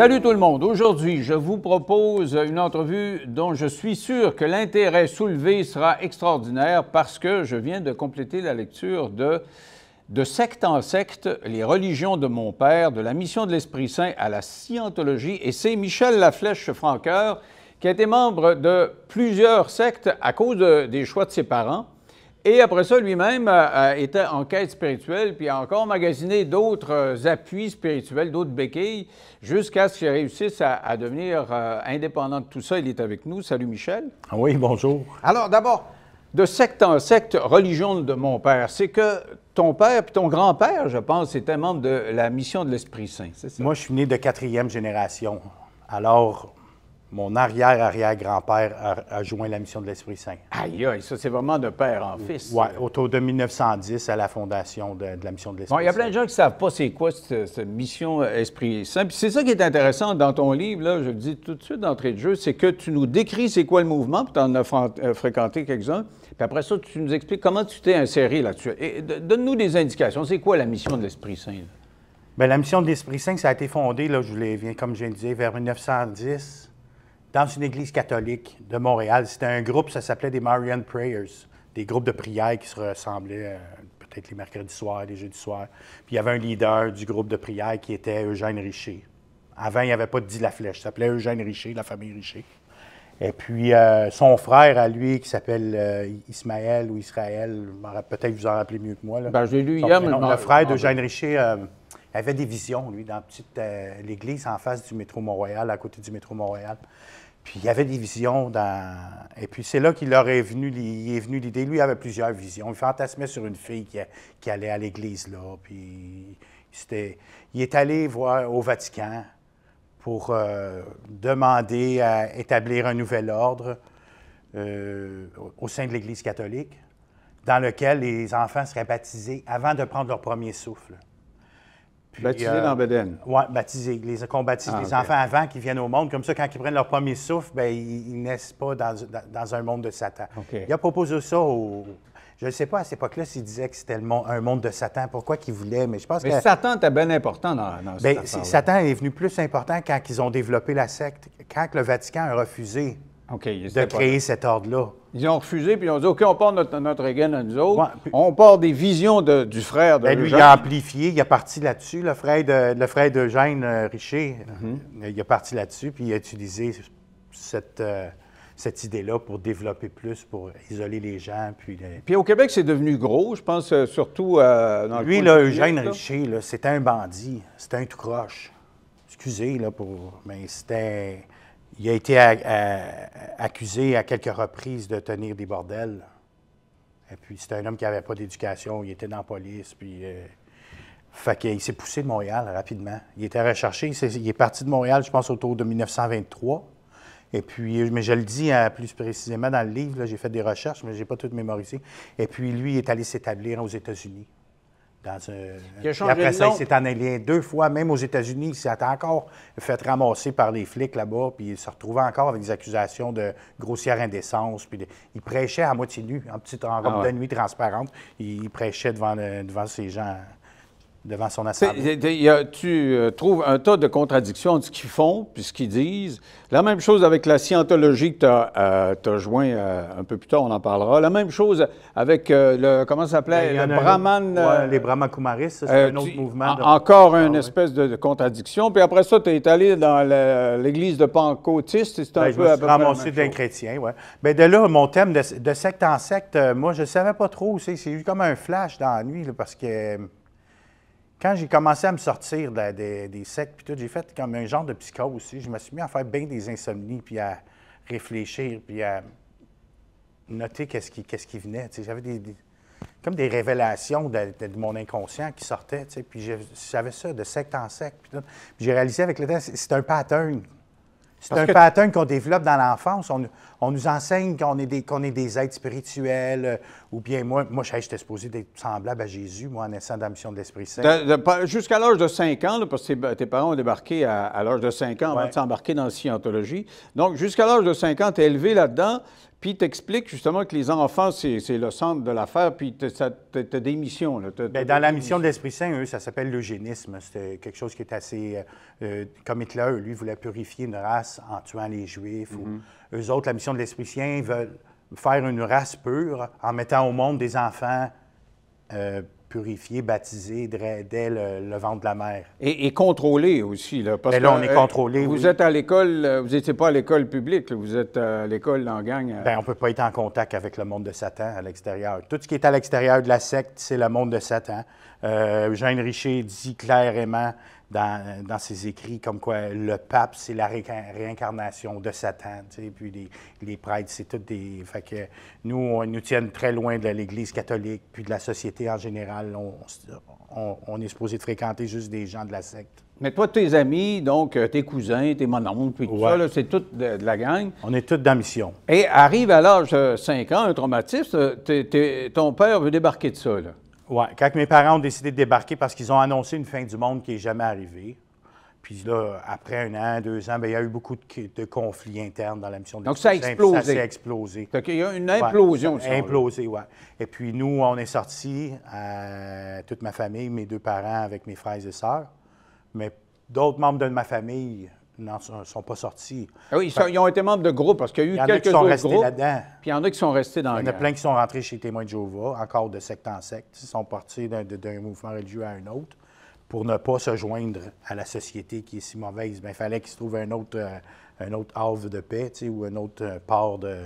Salut tout le monde. Aujourd'hui, je vous propose une entrevue dont je suis sûr que l'intérêt soulevé sera extraordinaire parce que je viens de compléter la lecture de De secte en secte, les religions de mon père, de la mission de l'Esprit Saint à la scientologie. Et c'est Michel laflèche francoeur qui a été membre de plusieurs sectes à cause des choix de ses parents et après ça, lui-même euh, euh, était en quête spirituelle, puis a encore magasiné d'autres euh, appuis spirituels, d'autres béquilles, jusqu'à ce qu'il réussisse à, devenir indépendant de tout ça. Il est avec nous. Salut Michel. Oui, bonjour. Alors d'abord, de secte en secte, religion de mon père, c'est que ton père puis ton grand-père, je pense, était membre de la mission de l'Esprit Saint, Moi, je suis né de quatrième génération. Alors, mon arrière-arrière-grand-père a, joint la mission de l'Esprit Saint. Aïe, aïe, ça, c'est vraiment de père en fils. Oui, autour de 1910, à la fondation de, la mission de l'Esprit Saint. il y a plein de gens qui ne savent pas c'est quoi cette, mission euh, Esprit Saint. c'est ça qui est intéressant dans ton livre, là, je le dis tout de suite d'entrée de jeu, c'est que tu nous décris c'est quoi le mouvement, puis tu en as euh, fréquenté quelques-uns. Puis après ça, tu nous expliques comment tu t'es inséré là-dessus. Et euh, donne-nous des indications. C'est quoi la mission de l'Esprit Saint? Ben, la mission de l'Esprit Saint, ça a été fondée, là, je vous l'ai, comme je vers 1910 dans une église catholique de Montréal. C'était un groupe, ça s'appelait des Marian Prayers, des groupes de prières qui se ressemblaient euh, peut-être les mercredis soirs, les jeudis soirs. Puis il y avait un leader du groupe de prière qui était Eugène Richer. Avant, il n'y avait pas de dit la flèche. Ça s'appelait Eugène Richer, la famille Richer. Et puis, euh, son frère à lui, qui s'appelle euh, Ismaël ou Israël, peut-être vous en rappelez mieux que moi. Ben, Le frère d'Eugène Richer avait des visions, lui, dans petite l'église en face du métro Montréal, à côté du métro Montréal. Puis il y avait des visions dans. Et puis c'est là qu'il leur est venu, il est venu l'idée. Lui avait plusieurs visions. Il fantasmait sur une fille qui, allait à l'église là. Puis il est allé voir au Vatican pour euh, demander à établir un nouvel ordre euh, au sein de l'Église catholique, dans lequel les enfants seraient baptisés avant de prendre leur premier souffle baptisé euh, dans Beden. Oui, baptisé. Les, qu'on ah, les enfants avant qu'ils viennent au monde. Comme ça, quand ils prennent leur premier souffle, bien, ils, ne naissent pas dans, un monde de Satan. Il a proposé ça au. Je ne sais pas à cette époque-là s'il disait que c'était un monde de Satan, pourquoi qu'il voulait, mais je pense que. Mais Satan était bien important dans, dans bien, Satan est venu plus important quand ils ont développé la secte, quand le Vatican a refusé de créer cet ordre-là. Ils ont refusé, puis ils ont dit OK, on part notre, notre à nous autres. On part des visions du frère de ben, Lui, il a amplifié, il a parti là-dessus. Le frère, le frère d'Eugène euh, Richer, mhm. il a parti là-dessus, puis il a utilisé cette. Euh, cette idée-là pour développer plus, pour isoler les gens. Puis, puis au Québec, c'est devenu gros, je pense, euh, surtout Lui, là, Eugène Richer, c'était un bandit, c'était un tout croche. Excusez, là, pour... mais c'était il a été accusé à quelques reprises de tenir des bordels. Et puis, c'était un homme qui n'avait pas d'éducation. Il était dans la police. Puis, euh, il s'est poussé de Montréal rapidement. Il était recherché. Il est, parti de Montréal, je pense, autour de 1923. Et puis, mais je le dis euh, plus précisément dans le livre, j'ai fait des recherches, mais je n'ai pas tout mémorisé. Et puis, lui, il est allé s'établir aux États-Unis, dans euh, après ça, s'est en deux fois, même aux États-Unis. Il s'est encore fait ramasser par les flics là-bas, puis il se retrouvait encore avec des accusations de grossière indécence. Puis Il prêchait à moitié nu, en petite robe ah de nuit transparente. Il prêchait devant, devant ces gens devant son assemblée. tu euh, trouves un tas de contradictions entre ce qu'ils font puis ce qu'ils disent. La même chose avec la scientologie que tu as, euh, joint euh, un peu plus tard, on en parlera. La même chose avec le, comment ça s'appelait, ben, le Brahman... les Brahma Kumaris, c'est un autre mouvement. Encore une espèce de, contradiction. Puis après ça, tu es allé dans l'église de Pancotiste. c'est un ben, peu... Je me suis d'un chrétien, oui. Bien, de là, mon thème de, secte en secte, moi, je ne savais pas trop. C'est eu comme un flash dans la nuit, parce que quand j'ai commencé à me sortir des secs, puis tout, j'ai fait comme un genre de psychose aussi. Je me suis mis à faire bien des insomnies, puis à réfléchir, puis à noter qu'est-ce qui, venait. J'avais des, comme des révélations de, mon inconscient qui sortaient. Puis j'avais ça de secte en secte. Puis, j'ai réalisé avec le temps, c'est un pattern c'est un pattern qu'on développe dans l'enfance. On, nous enseigne qu'on est, des, êtres spirituels, euh, ou bien moi, moi j'étais supposé d'être semblable à Jésus, moi, en naissant dans de l'Esprit Saint. jusqu'à l'âge de 5 ans, parce que tes parents ont débarqué à, l'âge de 5 ans avant de dans la scientologie. Donc, jusqu'à l'âge de 5 ans, tu es élevé là-dedans. Puis t'explique justement que les enfants, c'est le centre de l'affaire, puis tu as des missions. Ben, dans la mission de l'Esprit Saint, eux, ça s'appelle l'eugénisme. C'est quelque chose qui est assez... Euh, euh, comme Hitler, lui, voulait purifier une race en tuant les Juifs. Mm-hmm. eux autres, la mission de l'Esprit Saint, ils veulent faire une race pure en mettant au monde des enfants euh, purifié, baptisé dès, le, vent de la mer. Et, contrôlé aussi. Là, Mais ben là, on est euh, contrôlé. vous êtes à l'école, euh, vous n'étiez pas à l'école publique, vous êtes à l'école dans gang. Euh. Ben, on ne peut pas être en contact avec le monde de Satan à l'extérieur. Tout ce qui est à l'extérieur de la secte, c'est le monde de Satan. Jean Eugène Richer dit clairement dans, ses écrits, comme quoi le pape, c'est la réincarnation de Satan, tu sais, puis les, prêtres, c'est tout des... Fait que nous, on nous tiennent très loin de l'Église catholique, puis de la société en général. On, on, est supposé fréquenter juste des gens de la secte. Mais toi, tes amis, donc euh, tes cousins, tes mononcles, puis tout ça, c'est tout de, la gang. On est tous dans mission. Et arrive à l'âge de euh, 5 ans, un traumatisme, euh, ton père veut débarquer de ça, oui, quand mes parents ont décidé de débarquer parce qu'ils ont annoncé une fin du monde qui n'est jamais arrivée. Puis là, après un an, deux ans, bien, il y a eu beaucoup de, conflits internes dans la mission de Donc, ça a explosé. Ça s'est explosé. Donc, il y a eu une implosion. aussi. implosé, oui. Et puis, nous, on est sortis, euh, toute ma famille, mes deux parents avec mes frères et sœurs. Mais d'autres membres de ma famille n'en sont, pas sortis. Ah oui, ils, ont été membres de groupes parce qu'il y a eu quelques a qui sont restés là-dedans. Puis il y en a qui sont restés dans Il y en a plein qui sont rentrés chez Témoins de Jéhovah, encore de secte en secte. Ils sont partis d'un mouvement religieux à un autre pour ne pas se joindre à la société qui est si mauvaise. Bien, il fallait qu'ils se trouvent un autre, euh, un autre havre de paix ou un autre euh, port de,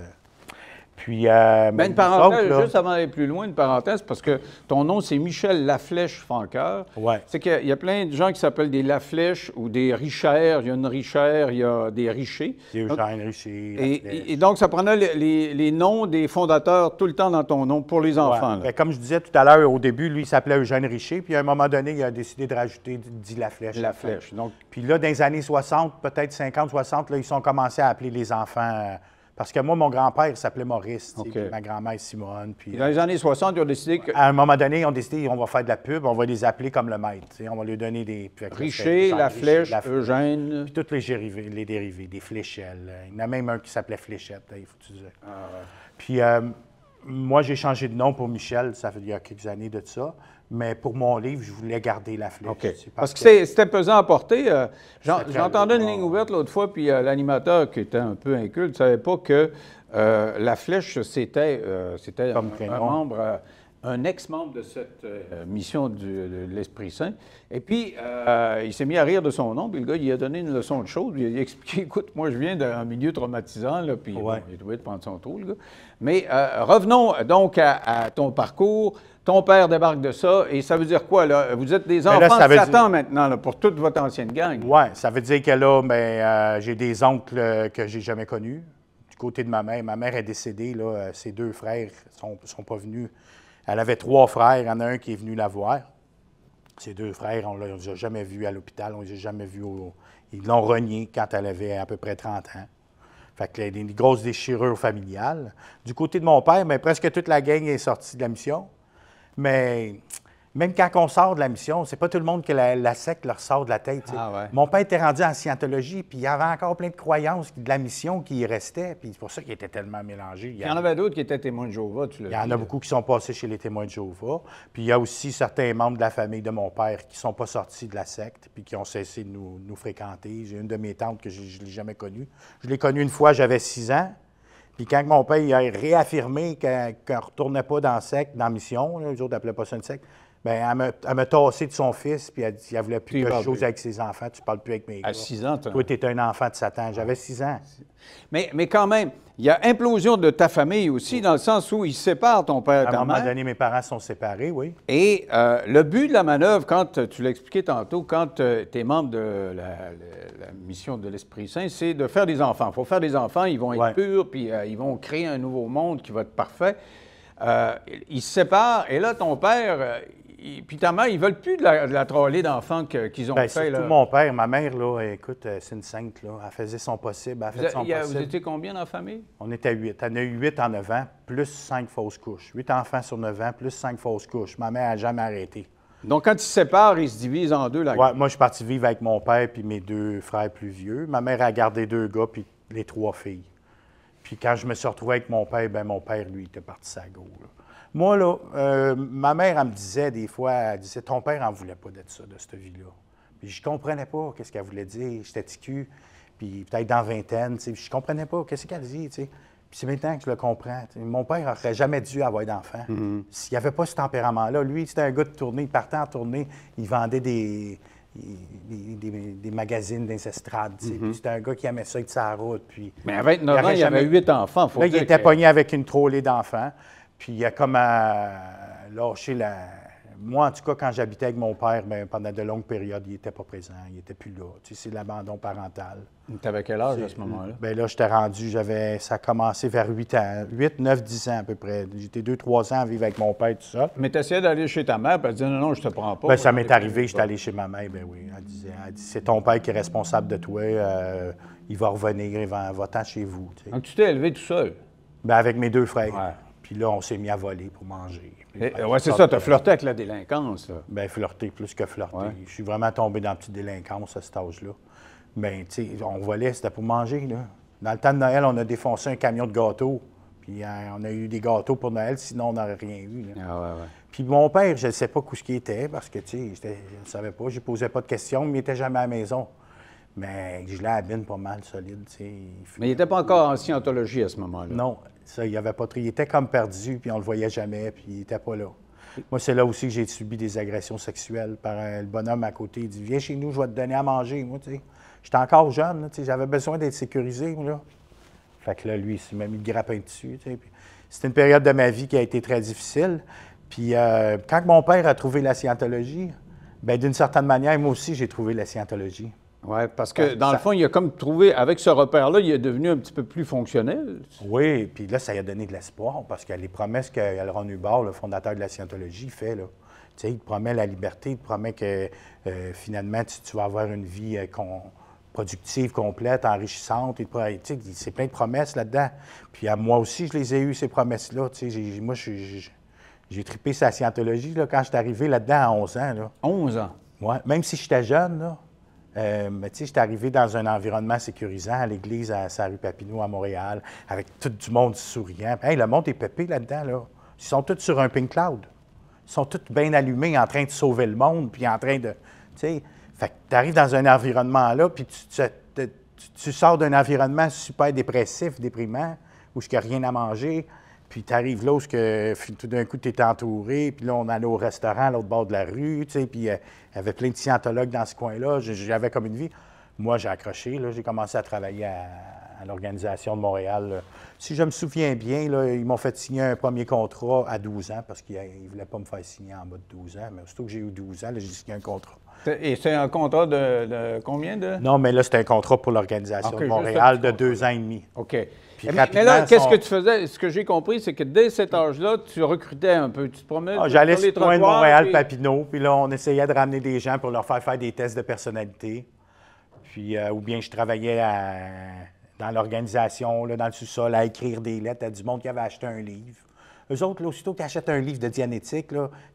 puis, euh, ben, une parenthèse, juste avant d'aller plus loin, une parenthèse, parce que ton nom, c'est Michel Laflèche fancœur Ouais. C'est qu'il y a plein de gens qui s'appellent des Laflèche ou des Richères. Il y a une Richère, il y a des Richer. Eugène Richer. Et, donc, ça prenait les, noms des fondateurs tout le temps dans ton nom pour les enfants. Ben, comme je disais tout à l'heure, au début, lui, il s'appelait Eugène Richer. Puis, à un moment donné, il a décidé de rajouter dit Laflèche. Laflèche. Donc, puis là, dans les années 60, peut-être 50, 60, là, ils ont commencé à appeler les enfants. Euh, parce que moi, mon grand-père s'appelait Maurice, ma grand-mère Simone. Puis, dans les années 60, ils ont décidé que. À un moment donné, ils ont décidé qu'on va faire de la pub, on va les appeler comme le maître. On va lui donner des. Richer, la flèche, la... Eugène. Puis toutes les, dérivées, les dérivés, des fléchelles. Euh, il y en a même un qui s'appelait Fléchette, il faut que tu dises. Ah puis. Euh, moi, j'ai changé de nom pour Michel, ça fait il y a quelques années de ça. Mais pour mon livre, je voulais garder la flèche. Parce, que, c'était pesant à porter. Euh, j'entendais une ligne ouverte l'autre fois, puis euh, l'animateur, qui était un peu inculte, ne savait pas que euh, la flèche, c'était un, un, membre un ex-membre de cette euh, mission de l'Esprit Saint. Et puis, euh, il s'est mis à rire de son nom, puis le gars, il a donné une leçon de choses. Il a expliqué écoute, moi, je viens d'un milieu traumatisant, là, puis ouais. il prendre son tour, le gars. Mais euh, revenons donc à, ton parcours. Ton père débarque de ça, et ça veut dire quoi, là? Vous êtes des enfants qui de Satan maintenant, là, pour toute votre ancienne gang. Oui, ça veut dire que là, ben, j'ai des oncles que j'ai jamais connus, du côté de ma mère. Ma mère est décédée, là, ses deux frères ne sont, sont pas venus elle avait trois frères. Il y en a un qui est venu la voir. Ses deux frères, on ne les a jamais vus à l'hôpital, on ne les a jamais vus au. Ils l'ont renié quand elle avait à peu près 30 ans. Fait que des grosses déchirures familiales. Du côté de mon père, mais ben, presque toute la gang est sortie de la mission. Mais même quand on sort de la mission, c'est pas tout le monde que la, secte leur sort de la tête. Ah, mon père était rendu en scientologie, puis il y avait encore plein de croyances de la mission qui y restaient, puis c'est pour ça qu'il était tellement mélangé. Il y, en avait d'autres qui étaient témoins de Jéhovah, tu l'as Il y en a beaucoup qui sont passés chez les témoins de Jéhovah, puis il y a aussi certains membres de la famille de mon père qui sont pas sortis de la secte, puis qui ont cessé de nous, fréquenter. J'ai une de mes tantes que je ne l'ai jamais connue. Je l'ai connue une fois, j'avais six ans, puis quand mon père a réaffirmé qu'on ne retournait pas dans secte, dans mission, les autres n'appelaient pas ça une secte, ben, elle me, elle de son fils, puis elle elle voulait plus quelque chose avec ses enfants. Tu parles plus avec mes gars. À 6 ans, toi. Toi, étais un enfant de Satan. J'avais 6 ans. Mais, mais quand même, il y a implosion de ta famille aussi, dans le sens où ils séparent ton père et ta mère. À un moment donné, mes parents sont séparés, oui. Et euh, le but de la manœuvre, quand tu l'expliquais tantôt, quand euh, tu es membre de la, mission de l'Esprit Saint, c'est de faire des enfants. Il faut faire des enfants, ils vont être purs, puis euh, ils vont créer un nouveau monde qui va être parfait. ils se séparent, et là, ton père, puis ta mère, ils veulent plus de la, troller d'enfants qu'ils ont ben, fait. Surtout tout mon père, ma mère, là, écoute, euh, c'est une sainte, là. Elle faisait son possible, elle fait son possible. Vous étiez combien dans la famille? On était huit. On a eu huit en neuf ans, plus cinq fausses couches. Huit enfants sur neuf ans, plus cinq fausses couches. Ma mère n'a jamais arrêté. Donc, quand ils se séparent, ils se divisent en deux, là? Ouais, moi, je suis parti vivre avec mon père puis mes deux frères plus vieux. Ma mère a gardé deux gars puis les trois filles. Puis quand je me suis retrouvé avec mon père, ben mon père, lui, était parti sa gauche. Moi, là, euh, ma mère, elle me disait des fois, elle disait, ton père en voulait pas d'être ça, de cette vie-là. Puis je comprenais pas qu'est-ce qu'elle voulait dire. J'étais ticu, puis peut-être dans vingtaine, tu sais, je comprenais pas qu'est-ce qu'elle disait, tu sais. Puis c'est maintenant que je le comprends. Mon père n'aurait jamais dû avoir d'enfant. Mm-hmm. S'il n'y avait pas ce tempérament-là, lui, c'était un gars de tournée, il partait en tournée, il vendait des, des, magazines d'incestrade. Mm-hmm. C'était un gars qui aimait ça, de sa route. Puis, Mais à 29 ans, il avait huit enfants. là, il était pogné avec une trollée d'enfants. Puis il a comme à lâcher la. Moi, en tout cas, quand j'habitais avec mon père, bien, pendant de longues périodes, il n'était pas présent, il n'était plus là. Tu sais, c'est l'abandon parental. Tu avais quel âge à ce moment-là? Bien là, j'étais rendu, j'avais. Ça a commencé vers 8 ans, 8, 9, 10 ans à peu près. J'étais 2-3 ans à vivre avec mon père, tout ça. Mais tu essayais d'aller chez ta mère, puis elle disait non, non, je te prends pas. Bien, ça m'est arrivé, j'étais allé chez ma mère, bien oui. Elle disait, c'est ton père qui est responsable de toi, euh, il va revenir, il va, chez vous. Tu Donc, tu t'es élevé tout seul? Bien, avec mes deux frères. Puis là, on s'est mis à voler pour manger. Eh, eh, oui, c'est ça, tu as euh, flirté avec la délinquance. Bien, flirter plus que flirter. Je suis vraiment tombé dans la petite délinquance à cet âge-là. Bien, tu sais, on volait, c'était pour manger, Dans le temps de Noël, on a défoncé un camion de gâteaux. Puis euh, on a eu des gâteaux pour Noël, sinon on n'aurait rien eu. Ah, Puis mon père, je ne sais pas où ce qu'il était, parce que, tu sais, je ne savais pas, je ne posais pas de questions, mais il n'était jamais à la maison. Mais je l'ai pas mal solide. Mais il n'était pas encore en scientologie à ce moment-là. Non, ça, il avait pas Il était comme perdu, puis on le voyait jamais, puis il n'était pas là. Moi, c'est là aussi que j'ai subi des agressions sexuelles par euh, le bonhomme à côté. Il dit Viens chez nous, je vais te donner à manger. Moi, j'étais encore jeune, j'avais besoin d'être sécurisé. Là. Fait que là, lui, il m'a mis le grappin dessus. C'était une période de ma vie qui a été très difficile. Puis euh, quand mon père a trouvé la scientologie, ben d'une certaine manière, moi aussi, j'ai trouvé la scientologie. Oui, parce que dans le fond, il a comme trouvé, avec ce repère-là, il est devenu un petit peu plus fonctionnel. Oui, puis là, ça a donné de l'espoir, parce que les promesses que Hubbard, le fondateur de la scientologie, fait, là, sais, il te promet la liberté, il te promet que euh, finalement, tu, vas avoir une vie euh, productive, complète, enrichissante. Il c'est plein de promesses là-dedans. Puis à moi aussi, je les ai eues, ces promesses-là. Moi, j'ai tripé sa scientologie là, quand je suis arrivé là-dedans à 11 ans. Là. 11 ans? Oui, même si j'étais jeune. Là, euh, mais tu sais, j'étais arrivé dans un environnement sécurisant à l'église à rue Papineau à Montréal, avec tout du monde souriant. Hey, le monde est pépé là-dedans, là. Ils sont tous sur un pink cloud. Ils sont tous bien allumés, en train de sauver le monde, puis en train de. Tu sais, fait que tu arrives dans un environnement là, puis tu, sors d'un environnement super dépressif, déprimant, où je n'ai rien à manger. Puis tu arrives là où tout d'un coup, tu es entouré, puis là, on allait au restaurant à l'autre bord de la rue, tu sais, puis euh, il y avait plein de scientologues dans ce coin-là. J'avais comme une vie. Moi, j'ai accroché. J'ai commencé à travailler à, l'organisation de Montréal. Si je me souviens bien, là, ils m'ont fait signer un premier contrat à 12 ans parce qu'ils ne voulaient pas me faire signer en bas de 12 ans. Mais aussitôt que j'ai eu 12 ans, j'ai signé un contrat. Et c'est un contrat de, combien de. Non, mais là, c'était un contrat pour l'organisation de Montréal de deux ans et demi. OK mais, là, qu'est-ce que tu faisais? Ce que j'ai compris, c'est que dès cet âge-là, tu recrutais un peu. Tu te promenais. Ah, J'allais sur de Montréal, Papineau, puis là, on essayait de ramener des gens pour leur faire faire des tests de personnalité. Puis, euh, ou bien je travaillais dans l'organisation, dans le sous-sol, à écrire des lettres à du monde qui avait acheté un livre. Eux autres, là, aussitôt qu'ils achètent un livre de Dianétique,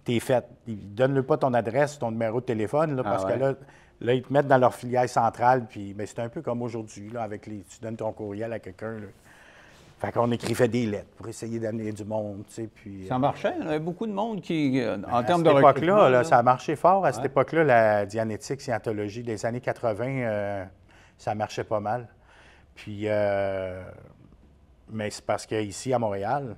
es fait. Ils donnent-le pas ton adresse, ton numéro de téléphone, là, ah parce que là, là, ils te mettent dans leur filiale centrale. Puis, c'est un peu comme aujourd'hui, avec les, tu donnes ton courriel à quelqu'un. Fait qu'on écrivait des lettres pour essayer d'amener du monde, tu sais, puis... Ça euh, marchait? Il y avait beaucoup de monde qui, euh, en ben, termes de recrutement... À cette époque-là, ça a marché fort. À cette époque-là, la dianétique, scientologie des années 80, euh, ça marchait pas mal. Puis... mais c'est parce qu'ici, à Montréal,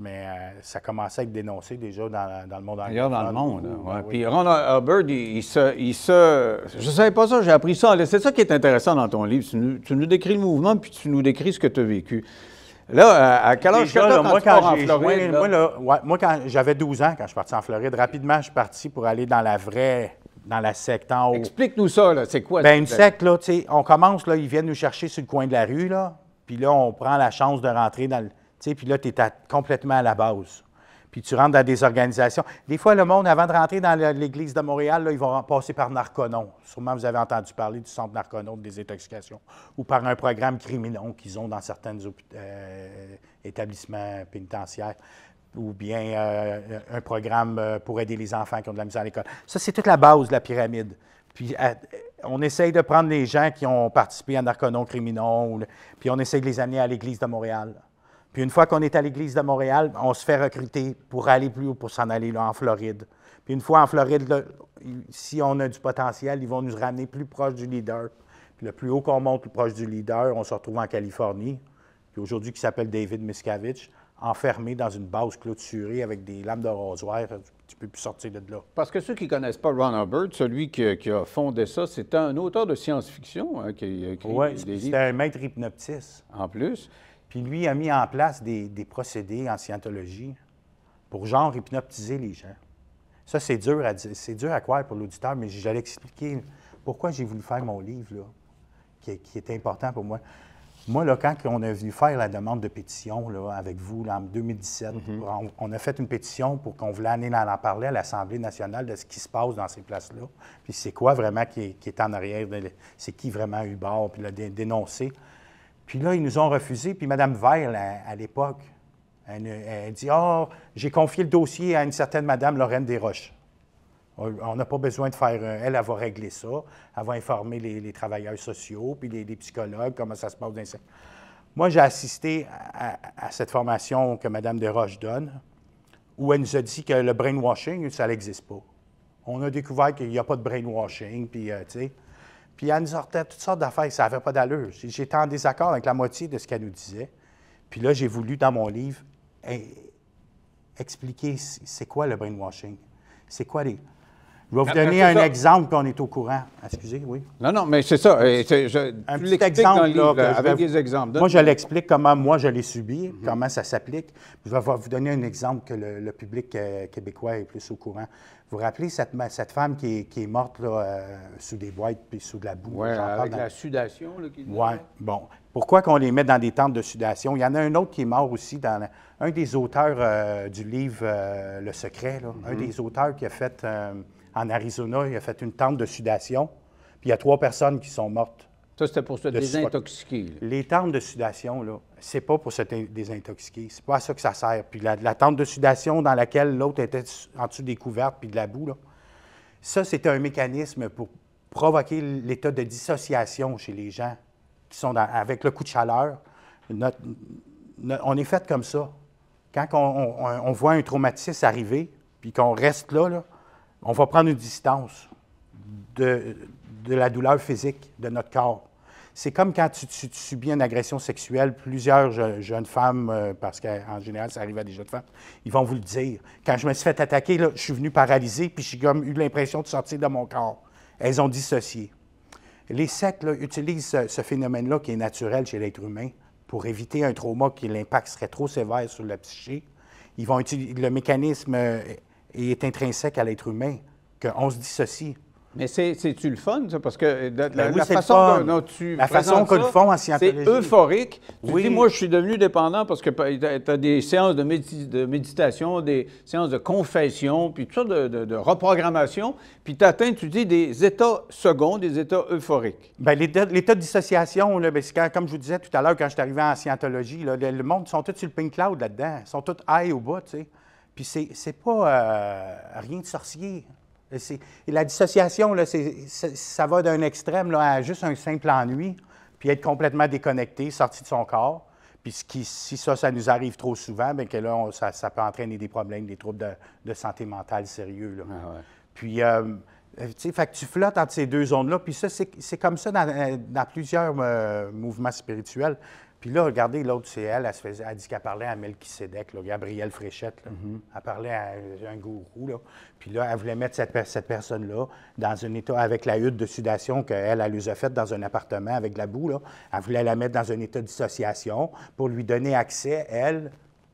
mais ça commençait à être dénoncé déjà dans, le monde anglais. D'ailleurs, dans le monde, hein, ben Puis Ron Hubbard, il, se, il, Je savais pas ça, j'ai appris ça. C'est ça qui est intéressant dans ton livre. Tu nous, tu nous décris le mouvement, puis tu nous décris ce que tu as vécu. Là, euh, à quel âge que là, moi, en Floride? Moi, j'avais 12 ans, quand je suis parti en Floride, rapidement, je suis parti pour aller dans la vraie dans la secte en haut. Explique-nous ça, là. C'est quoi? Bien, une secte, là, tu sais, on commence, là, ils viennent nous chercher sur le coin de la rue, là, puis là, on prend la chance de rentrer dans le... Tu sais, puis là, tu es complètement à la base puis tu rentres dans des organisations. Des fois, le monde, avant de rentrer dans l'Église de Montréal, ils vont passer par Narconon. Sûrement, vous avez entendu parler du Centre Narconon des désintoxication ou par un programme criminel qu'ils ont dans certains euh, établissements pénitentiaires ou bien euh, euh, un programme pour aider les enfants qui ont de la misère à l'école. Ça, c'est toute la base de la pyramide. Puis on essaye de prendre les gens qui ont participé à Narconon criminel puis on essaye de les amener à l'Église de Montréal. Puis une fois qu'on est à l'Église de Montréal, on se fait recruter pour aller plus haut, pour s'en aller là, en Floride. Puis une fois en Floride, si on a du potentiel, ils vont nous ramener plus proche du leader. Puis le plus haut qu'on monte, plus proche du leader, on se retrouve en Californie, puis aujourd'hui qui s'appelle David Miscavige, enfermé dans une base clôturée avec des lames de rasoir. Tu peux plus sortir de là. Parce que ceux qui ne connaissent pas Ron Hubbard, celui qui, a fondé ça, c'est un auteur de science-fiction hein, qui a écrit des livres. Oui, c'était un maître hypnotiste. En plus. Puis lui a mis en place des, procédés en scientologie pour genre hypnotiser les gens. Ça, c'est dur à c'est dur à croire pour l'auditeur, mais j'allais expliquer pourquoi j'ai voulu faire mon livre, là, qui, est important pour moi. Moi, là, quand on est venu faire la demande de pétition là, avec vous là, en 2017, mhm. on, a fait une pétition pour qu'on voulait aller en, parler à l'Assemblée nationale de ce qui se passe dans ces places-là. Puis c'est quoi vraiment qui est, en arrière, c'est qui vraiment eu Hubert? puis le dénoncé dénoncer. Puis là, ils nous ont refusé. Puis Mme Veil, à, l'époque, elle, dit oh, j'ai confié le dossier à une certaine Mme Lorraine Desroches. On n'a pas besoin de faire. Elle, euh, elle, elle va régler ça. Elle va informer les, travailleurs sociaux, puis les, psychologues, comment ça se passe dans Moi, j'ai assisté à, cette formation que Mme Desroches donne, où elle nous a dit que le brainwashing, ça n'existe pas. On a découvert qu'il n'y a pas de brainwashing, puis, euh, tu sais. Puis elle nous sortait toutes sortes d'affaires, ça n'avait pas d'allure. J'étais en désaccord avec la moitié de ce qu'elle nous disait. Puis là, j'ai voulu, dans mon livre, eh, expliquer c'est quoi le brainwashing. C'est quoi les. Je vais vous donner un exemple qu'on est au courant. Excusez, oui. Non, non, mais c'est ça. un petit exemple, avec des exemples. Moi, je l'explique comment moi je l'ai subi, mhm. comment ça s'applique. Je vais vous donner un exemple que le, public euh, québécois est plus au courant. Vous vous rappelez cette, cette femme qui est, morte euh, sous des boîtes puis sous de la boue? Oui, avec la sudation. Oui, bon. Pourquoi qu'on les met dans des tentes de sudation? Il y en a un autre qui est mort aussi, dans un des auteurs euh, du livre Le Secret, mhm. un des auteurs qui a fait en Arizona, il a fait une tente de sudation, puis il y a trois personnes qui sont mortes. Ça, c'était pour se désintoxiquer. Les tentes de sudation, là, c'est pas pour se désintoxiquer. C'est pas à ça que ça sert. Puis la, tente de sudation dans laquelle l'autre était en dessous des couvertes puis de la boue, là, ça, c'était un mécanisme pour provoquer l'état de dissociation chez les gens qui sont avec le coup de chaleur. on est fait comme ça. Quand on voit un traumatisme arriver, puis qu'on reste là, là on va prendre une distance de, la douleur physique de notre corps. C'est comme quand tu, subis une agression sexuelle, plusieurs jeunes femmes, euh, parce qu'en général, ça arrive à des jeunes femmes, ils vont vous le dire. Quand je me suis fait attaquer, je suis venu paralysé, puis j'ai comme eu l'impression de sortir de mon corps. Elles ont dissocié. Les sectes utilisent ce, ce phénomène-là qui est naturel chez l'être humain pour éviter un trauma qui l'impact serait trop sévère sur la psyché. Ils vont utiliser le mécanisme euh, et est intrinsèque à l'être humain, qu'on se dissocie. Mais c'est-tu le fun, ça? Parce que euh, ben la, façon dont tu. La façon que le font en scientologie. C'est euphorique. Tu oui. dis, moi, je suis devenu dépendant parce que ben, tu as des séances de, méditation, des séances de confession, puis tout ça, de, reprogrammation. Puis tu atteins, tu dis, des états seconds, des états euphoriques. Bien, l'état de dissociation, ben, comme je vous disais tout à l'heure, quand je suis arrivé en scientologie, le, monde, ils sont tous sur le pink cloud là-dedans. Ils sont tous high au bas, tu sais. Puis c'est pas euh, rien de sorcier. la dissociation, là, ça va d'un extrême à juste un simple ennui, puis être complètement déconnecté, sorti de son corps. Puis si ça, ça nous arrive trop souvent, bien que là, ça, peut entraîner des problèmes, des troubles de, santé mentale sérieux. Ah, puis, euh, euh, tu sais, tu flottes entre ces deux zones-là. Puis ça, c'est comme ça dans, plusieurs mouvements spirituels. Puis là, regardez, l'autre, c'est elle, elle, se faisait, dit qu'elle parlait à Melchisedec, le Gabriel Fréchette. Mhm. Elle parlait à un gourou. Puis là, elle voulait mettre cette, personne-là dans un état avec la hutte de sudation qu'elle, elle nous a faite dans un appartement avec de la boue. Elle voulait la mettre dans un état d'association pour lui donner accès, elle,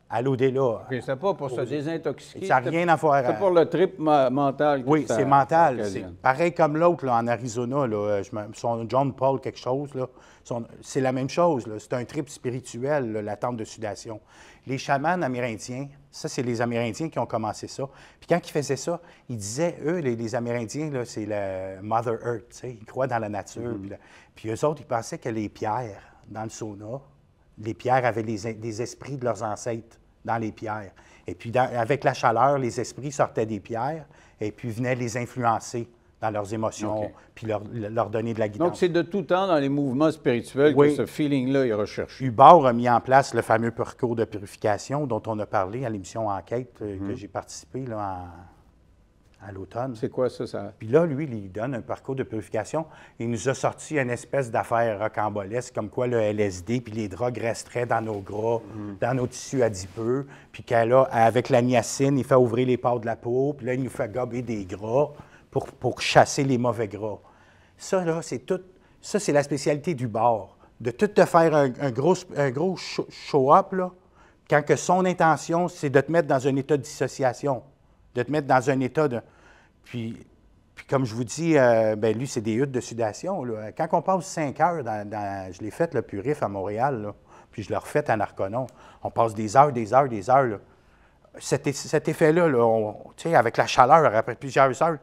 à l'au-delà. c'est pas pour se désintoxiquer. Ça n'a rien à voir. C'est pour le trip mental. Oui, c'est mental. Pareil comme l'autre en Arizona, euh, John Paul quelque chose, là, c'est la même chose. C'est un trip spirituel, l'attente de sudation. Les chamans amérindiens, ça, c'est les Amérindiens qui ont commencé ça. Puis quand ils faisaient ça, ils disaient, eux, les, Amérindiens, c'est la Mother Earth, ils croient dans la nature. Mm-hmm. puis, puis eux autres, ils pensaient que les pierres dans le sauna, les pierres avaient les, esprits de leurs ancêtres dans les pierres. Et puis, avec la chaleur, les esprits sortaient des pierres et puis venaient les influencer dans leurs émotions, puis leur, donner de la guidance. Donc, c'est de tout temps dans les mouvements spirituels que ce feeling-là est recherché. Hubert a mis en place le fameux parcours de purification dont on a parlé à l'émission Enquête euh, que mhm. j'ai participé là, en, à l'automne. C'est quoi ça, ça? Puis là, lui, il donne un parcours de purification. Il nous a sorti une espèce d'affaire rocambolesque, comme quoi le LSD puis les drogues resteraient dans nos gras, mm. dans nos tissus adipeux, puis qu'elle a, avec la niacine, il fait ouvrir les pores de la peau, puis là, il nous fait gober des gras pour, pour chasser les mauvais gras. Ça, là, c'est tout... Ça, c'est la spécialité du bar. De tout te faire un, gros, un gros show-up, là, quand que son intention, c'est de te mettre dans un état de dissociation, de te mettre dans un état de puis, puis comme je vous dis, euh, ben lui, c'est des huttes de sudation. Quand on passe cinq heures, dans, je l'ai fait le purif à Montréal, puis je l'ai refait à Narconon, on passe des heures, des heures, des heures. Cet, effet-là, là, avec la chaleur, après plusieurs heures,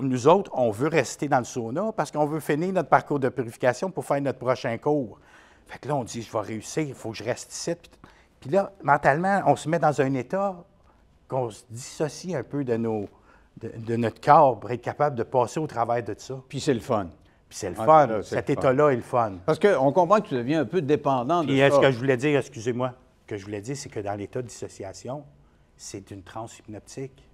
nous autres, on veut rester dans le sauna parce qu'on veut finir notre parcours de purification pour faire notre prochain cours. Fait que là, on dit, je vais réussir, il faut que je reste ici. Puis là, mentalement, on se met dans un état qu'on se dissocie un peu de nos, de, notre corps pour être capable de passer au travers de ça. Puis c'est le fun. Puis c'est le fun. Cet état-là est le fun. Parce qu'on comprend que tu deviens un peu dépendant Et est-ce que je voulais dire, excusez-moi, que je voulais dire, c'est que dans l'état de dissociation, c'est une hypnotique.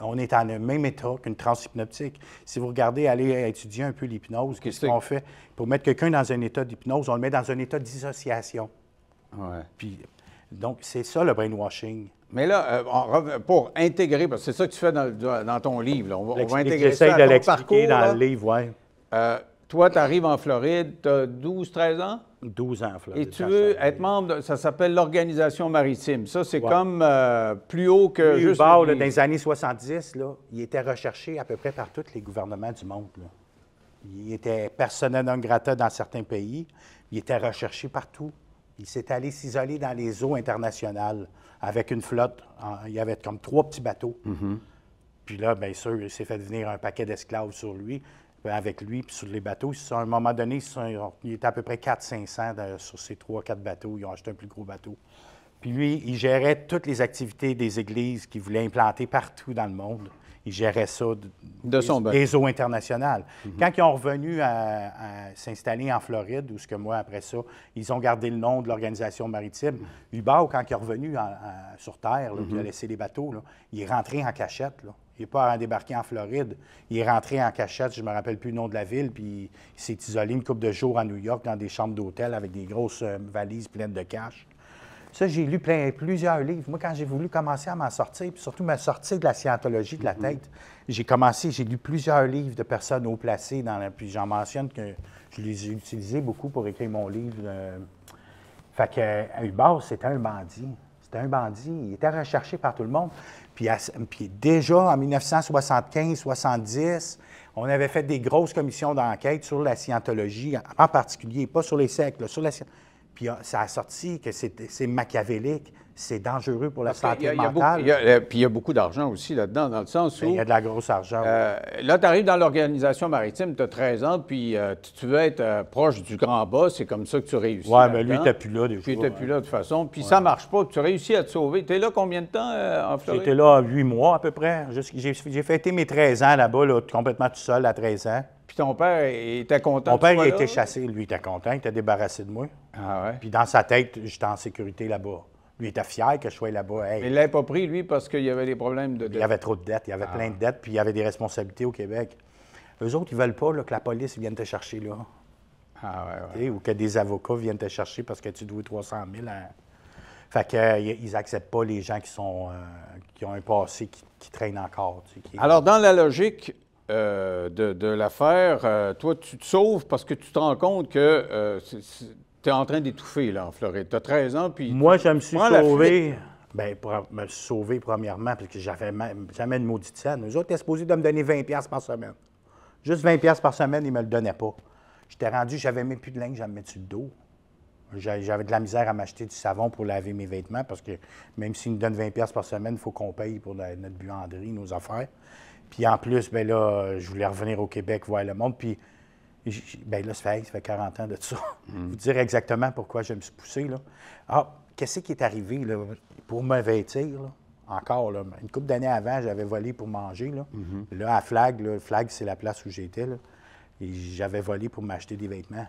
On est en le même état qu'une hypnotique. Si vous regardez, allez étudier un peu l'hypnose, qu'est-ce qu'on fait? Pour mettre quelqu'un dans un état d'hypnose, on le met dans un état de dissociation. Ouais. Puis, donc, c'est ça le brainwashing. Mais là, euh, pour intégrer, parce que c'est ça que tu fais dans, ton livre, On, va, intégrer ça de l'expliquer dans le livre, oui. Euh, toi, tu arrives en Floride, tu as 12, 13 ans? 12 ans Floride. Et tu veux être membre, de, ça s'appelle l'Organisation maritime. Ça, c'est comme euh, plus haut que. Plus juste dans les années 70, il était recherché à peu près par tous les gouvernements du monde. Il était personnel non grata dans certains pays. Il était recherché partout. Il s'est allé s'isoler dans les eaux internationales avec une flotte. il y avait comme trois petits bateaux. Mhm. Puis là, bien sûr, il s'est fait venir un paquet d'esclaves sur lui, euh, avec lui, puis sur les bateaux. à un moment donné, il était à peu près 400-500 sur ces trois, quatre bateaux. Ils ont acheté un plus gros bateau. Puis lui, il gérait toutes les activités des églises qu'il voulait implanter partout dans le monde. Il gérait ça de, son des, eaux internationales. Mhm. Quand ils ont revenu à, s'installer en Floride, ou ce que moi, après ça, ils ont gardé le nom de l'organisation maritime, Hubao, quand il est revenu sur Terre, il a mhm. laissé les bateaux, il est rentré en cachette. Il n'est pas débarqué en Floride. Il est rentré en cachette, je ne me rappelle plus le nom de la ville, puis il s'est isolé une couple de jours à New York dans des chambres d'hôtel avec des grosses euh, valises pleines de cash. Ça, j'ai lu plein, plusieurs livres. Moi, quand j'ai voulu commencer à m'en sortir, puis surtout me sortir de la scientologie de la mhm. tête, j'ai commencé, j'ai lu plusieurs livres de personnes haut placées. Dans puis j'en mentionne que je les ai utilisés beaucoup pour écrire mon livre. Euh. fait que euh, c'était un bandit. C'était un bandit. Il était recherché par tout le monde. Puis, déjà en 1975-70, on avait fait des grosses commissions d'enquête sur la scientologie, en particulier, pas sur les sectes, sur la scientologie puis ah, ça a sorti que c'est machiavélique, c'est dangereux pour la santé mentale. Euh, puis il y a beaucoup d'argent aussi là-dedans, dans le sens où... Ben, il y a de la grosse argent. Euh, là, tu arrives dans l'organisation maritime, tu as 13 ans, puis euh, tu, veux être proche du grand boss, c'est comme ça que tu réussis. Oui, mais lui, tu n'était plus là déjà. Puis il n'était plus là de toute façon, puis ça ça marche pas, tu réussis à te sauver. Tu es là combien de temps en Floride? J'étais là huit mois à peu près. J'ai fêté mes 13 ans là-bas, complètement tout seul à 13 ans ton père, il était content. Mon père, il était chassé. Lui, il était content. Il était débarrassé de moi. Ah Puis dans sa tête, j'étais en sécurité là-bas. Lui, il était fier que je sois là-bas. Mais il l'avait pas pris, lui, parce qu'il y avait des problèmes de dette. Il avait trop de dettes. Il y avait ah. plein de dettes, puis il y avait des responsabilités au Québec. Eux autres, ils veulent pas que la police vienne te chercher, là. Ah Ou que des avocats viennent te chercher parce que tu dois 300 000 à... Fait qu'ils euh, n'acceptent pas les gens qui sont euh, qui ont un passé qui, traînent traîne encore. Alors, dans la logique, euh, de, l'affaire, euh, toi, tu te sauves parce que tu te rends compte que euh, tu es en train d'étouffer, là, en Floride. Tu as 13 ans, puis... Moi, je me suis sauvé... Bien, pour me sauver, premièrement, parce que j'avais jamais de maudite scène. Nous autres étaient supposé de me donner 20$ par semaine. Juste 20$ par semaine, ils me le donnaient pas. J'étais rendu, j'avais même plus de linge j'avais me mettre dos. J'avais de la misère à m'acheter du savon pour laver mes vêtements parce que même s'ils nous donnent 20$ par semaine, il faut qu'on paye pour notre buanderie, nos affaires. Puis en plus, ben là, je voulais revenir au Québec, voir le monde. Puis ben là, ça fait, 40 ans de tout ça. Mm. Vous dire exactement pourquoi je me suis poussé. Là. Ah, qu'est-ce qui est arrivé là, pour me vêtir? Encore, une couple d'années avant, j'avais volé pour manger. Là, mm-hmm. là à Flag, Flag, c'est la place où j'étais. Et j'avais volé pour m'acheter des vêtements.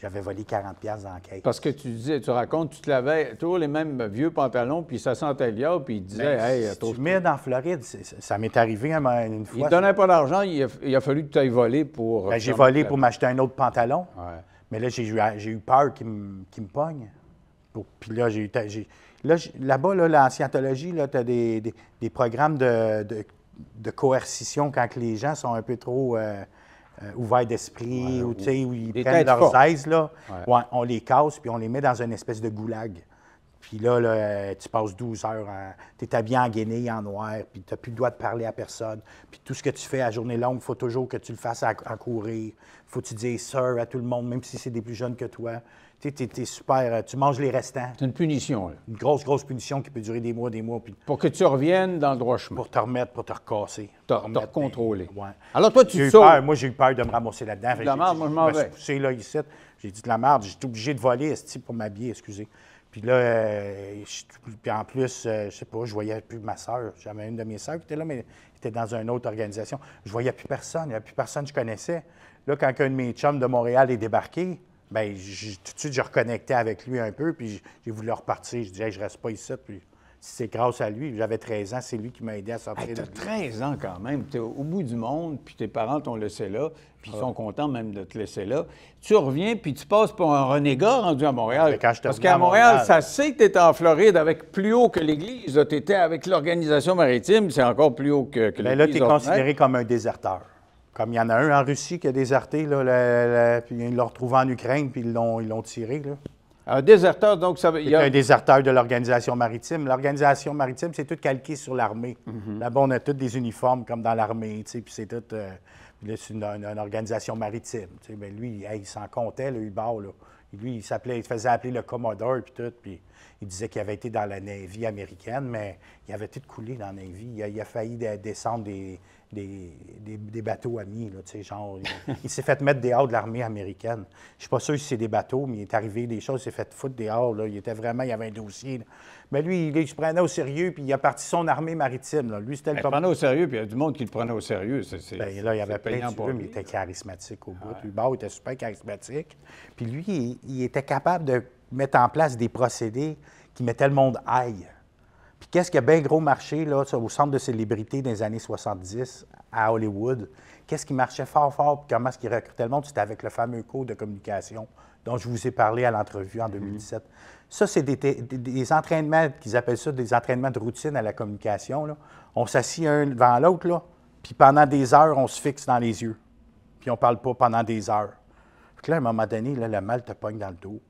J'avais volé 40 pièces dans la Parce que tu disais, tu racontes, tu te lavais toujours les mêmes vieux pantalons, puis ça sentait bien, puis il disait, ben, hey, tu mets dans Floride, ça m'est arrivé une fois. Il ne donnait pas d'argent, il, a fallu que tu ailles voler pour. Ben, j'ai euh, volé pour m'acheter un autre pantalon. Mais là, j'ai eu, peur qu'il me, pogne. Puis là, j'ai eu. Là-bas, là, scientologie, là, tu as des, programmes de, coercition quand les gens sont un peu trop. Euh, ou euh, ouverts d'esprit ou, ou, où ils prennent leurs aises, là, ouais. on les casse puis on les met dans une espèce de goulag. Puis là, euh, tu passes 12 heures, tu es habillé en guenille, en noir, puis tu n'as plus le droit de parler à personne. Puis tout ce que tu fais à journée longue, il faut toujours que tu le fasses à, courir. faut que tu dis sir » à tout le monde, même si c'est des plus jeunes que toi. Tu es, es, super, euh, tu manges les restants. C'est une punition. Là. Une grosse, grosse punition qui peut durer des mois, des mois. Puis... Pour que tu reviennes dans le droit chemin. Pour te remettre, pour te recasser. Te, te recontrôler. Ouais. Alors toi, tu Moi, j'ai eu peur de me ramasser là-dedans. la merde, moi, je m'en C'est là, ici. J'ai dit de la merde, j'étais obligé de voler, pour m'habiller, excusez. Puis là, euh, en plus, euh, je sais pas, je voyais plus ma sœur. J'avais une de mes sœurs qui était là, mais était dans une autre organisation. Je voyais plus personne. Il n'y avait plus personne que je connaissais. Là, quand un de mes chums de Montréal est débarqué, bien, tout de suite, je reconnectais avec lui un peu, puis j'ai voulu repartir. Je disais, Je je reste pas ici c'est grâce à lui. J'avais 13 ans, c'est lui qui m'a aidé à sortir hey, 13 ans quand même, tu au bout du monde, puis tes parents t'ont laissé là, puis ils ah. sont contents même de te laisser là. Tu reviens, puis tu passes pour un renégat rendu à Montréal. Parce qu'à Montréal, ça sait que tu en Floride avec plus haut que l'Église. Tu avec l'organisation maritime, c'est encore plus haut que, l'Église. Mais là, tu considéré comme un déserteur. Comme il y en a un en Russie qui a déserté, là, puis ils l'ont retrouvé en Ukraine, puis ils l'ont tiré. Là. Un déserteur, donc ça veut un déserteur de l'organisation maritime. L'organisation maritime, c'est tout calqué sur l'armée. Mhm. Là-bas, on a tous des uniformes comme dans l'armée, tu puis c'est tout. Euh, une, organisation maritime. Ben, lui, il s'en comptait, le Hubert. Lui, il s'appelait, il faisait appeler le Commodore, puis tout. il disait qu'il avait été dans la Navy américaine, mais il avait tout coulé dans la Navy. il a failli descendre des, des, des, bateaux amis. Là, genre, il, s'est fait mettre dehors de l'armée américaine. Je ne suis pas sûr si c'est des bateaux, mais il est arrivé des choses, il s'est fait foutre dehors. Là. Il était vraiment, il avait un dossier. Mais lui, il, se prenait au sérieux, puis il a parti son armée maritime. Là. Lui, c'était le prenait au sérieux, puis il y a du monde qui le prenait au sérieux. Ben, il avait plein de mais il était charismatique au bout. Ouais. était super charismatique. Puis lui, il, il était capable de mettre en place des procédés qui mettaient le monde aille qu'est-ce qui a bien gros marché là, au centre de célébrité des années 70 à Hollywood? Qu'est-ce qui marchait fort, fort? comment est-ce qu'il recrutait le monde? C'était avec le fameux cours de communication dont je vous ai parlé à l'entrevue en 2017. Mhm. Ça, c'est des, entraînements, qu'ils appellent ça des entraînements de routine à la communication. On s'assied un devant l'autre, là, puis pendant des heures, on se fixe dans les yeux. Puis on ne parle pas pendant des heures. Puis là, à un moment donné, le mal te pogne dans le dos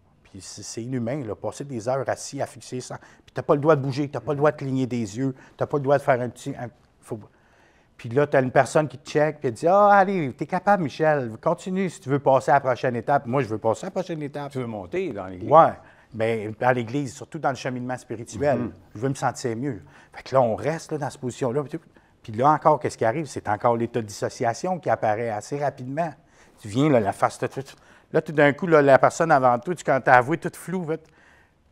c'est inhumain, là, passer des heures assis à fixer ça. Puis t'as pas le droit de bouger, t'as pas le droit de cligner des yeux, t'as pas le droit de faire un petit... Puis là, tu as une personne qui te check, puis elle dit Ah, oh, allez, t'es capable, Michel, continue si tu veux passer à la prochaine étape. Moi, je veux passer à la prochaine étape. Tu veux monter dans l'Église. Oui, mais à l'Église, surtout dans le cheminement spirituel, mm-hmm. je veux me sentir mieux. Fait que là, on reste dans cette position-là. Puis là encore, qu'est-ce qui arrive? C'est encore l'état de dissociation qui apparaît assez rapidement. Tu viens, là, la face, de tu, Là, tout d'un coup, la personne avant tout, tu quand t'as avoué tout flou,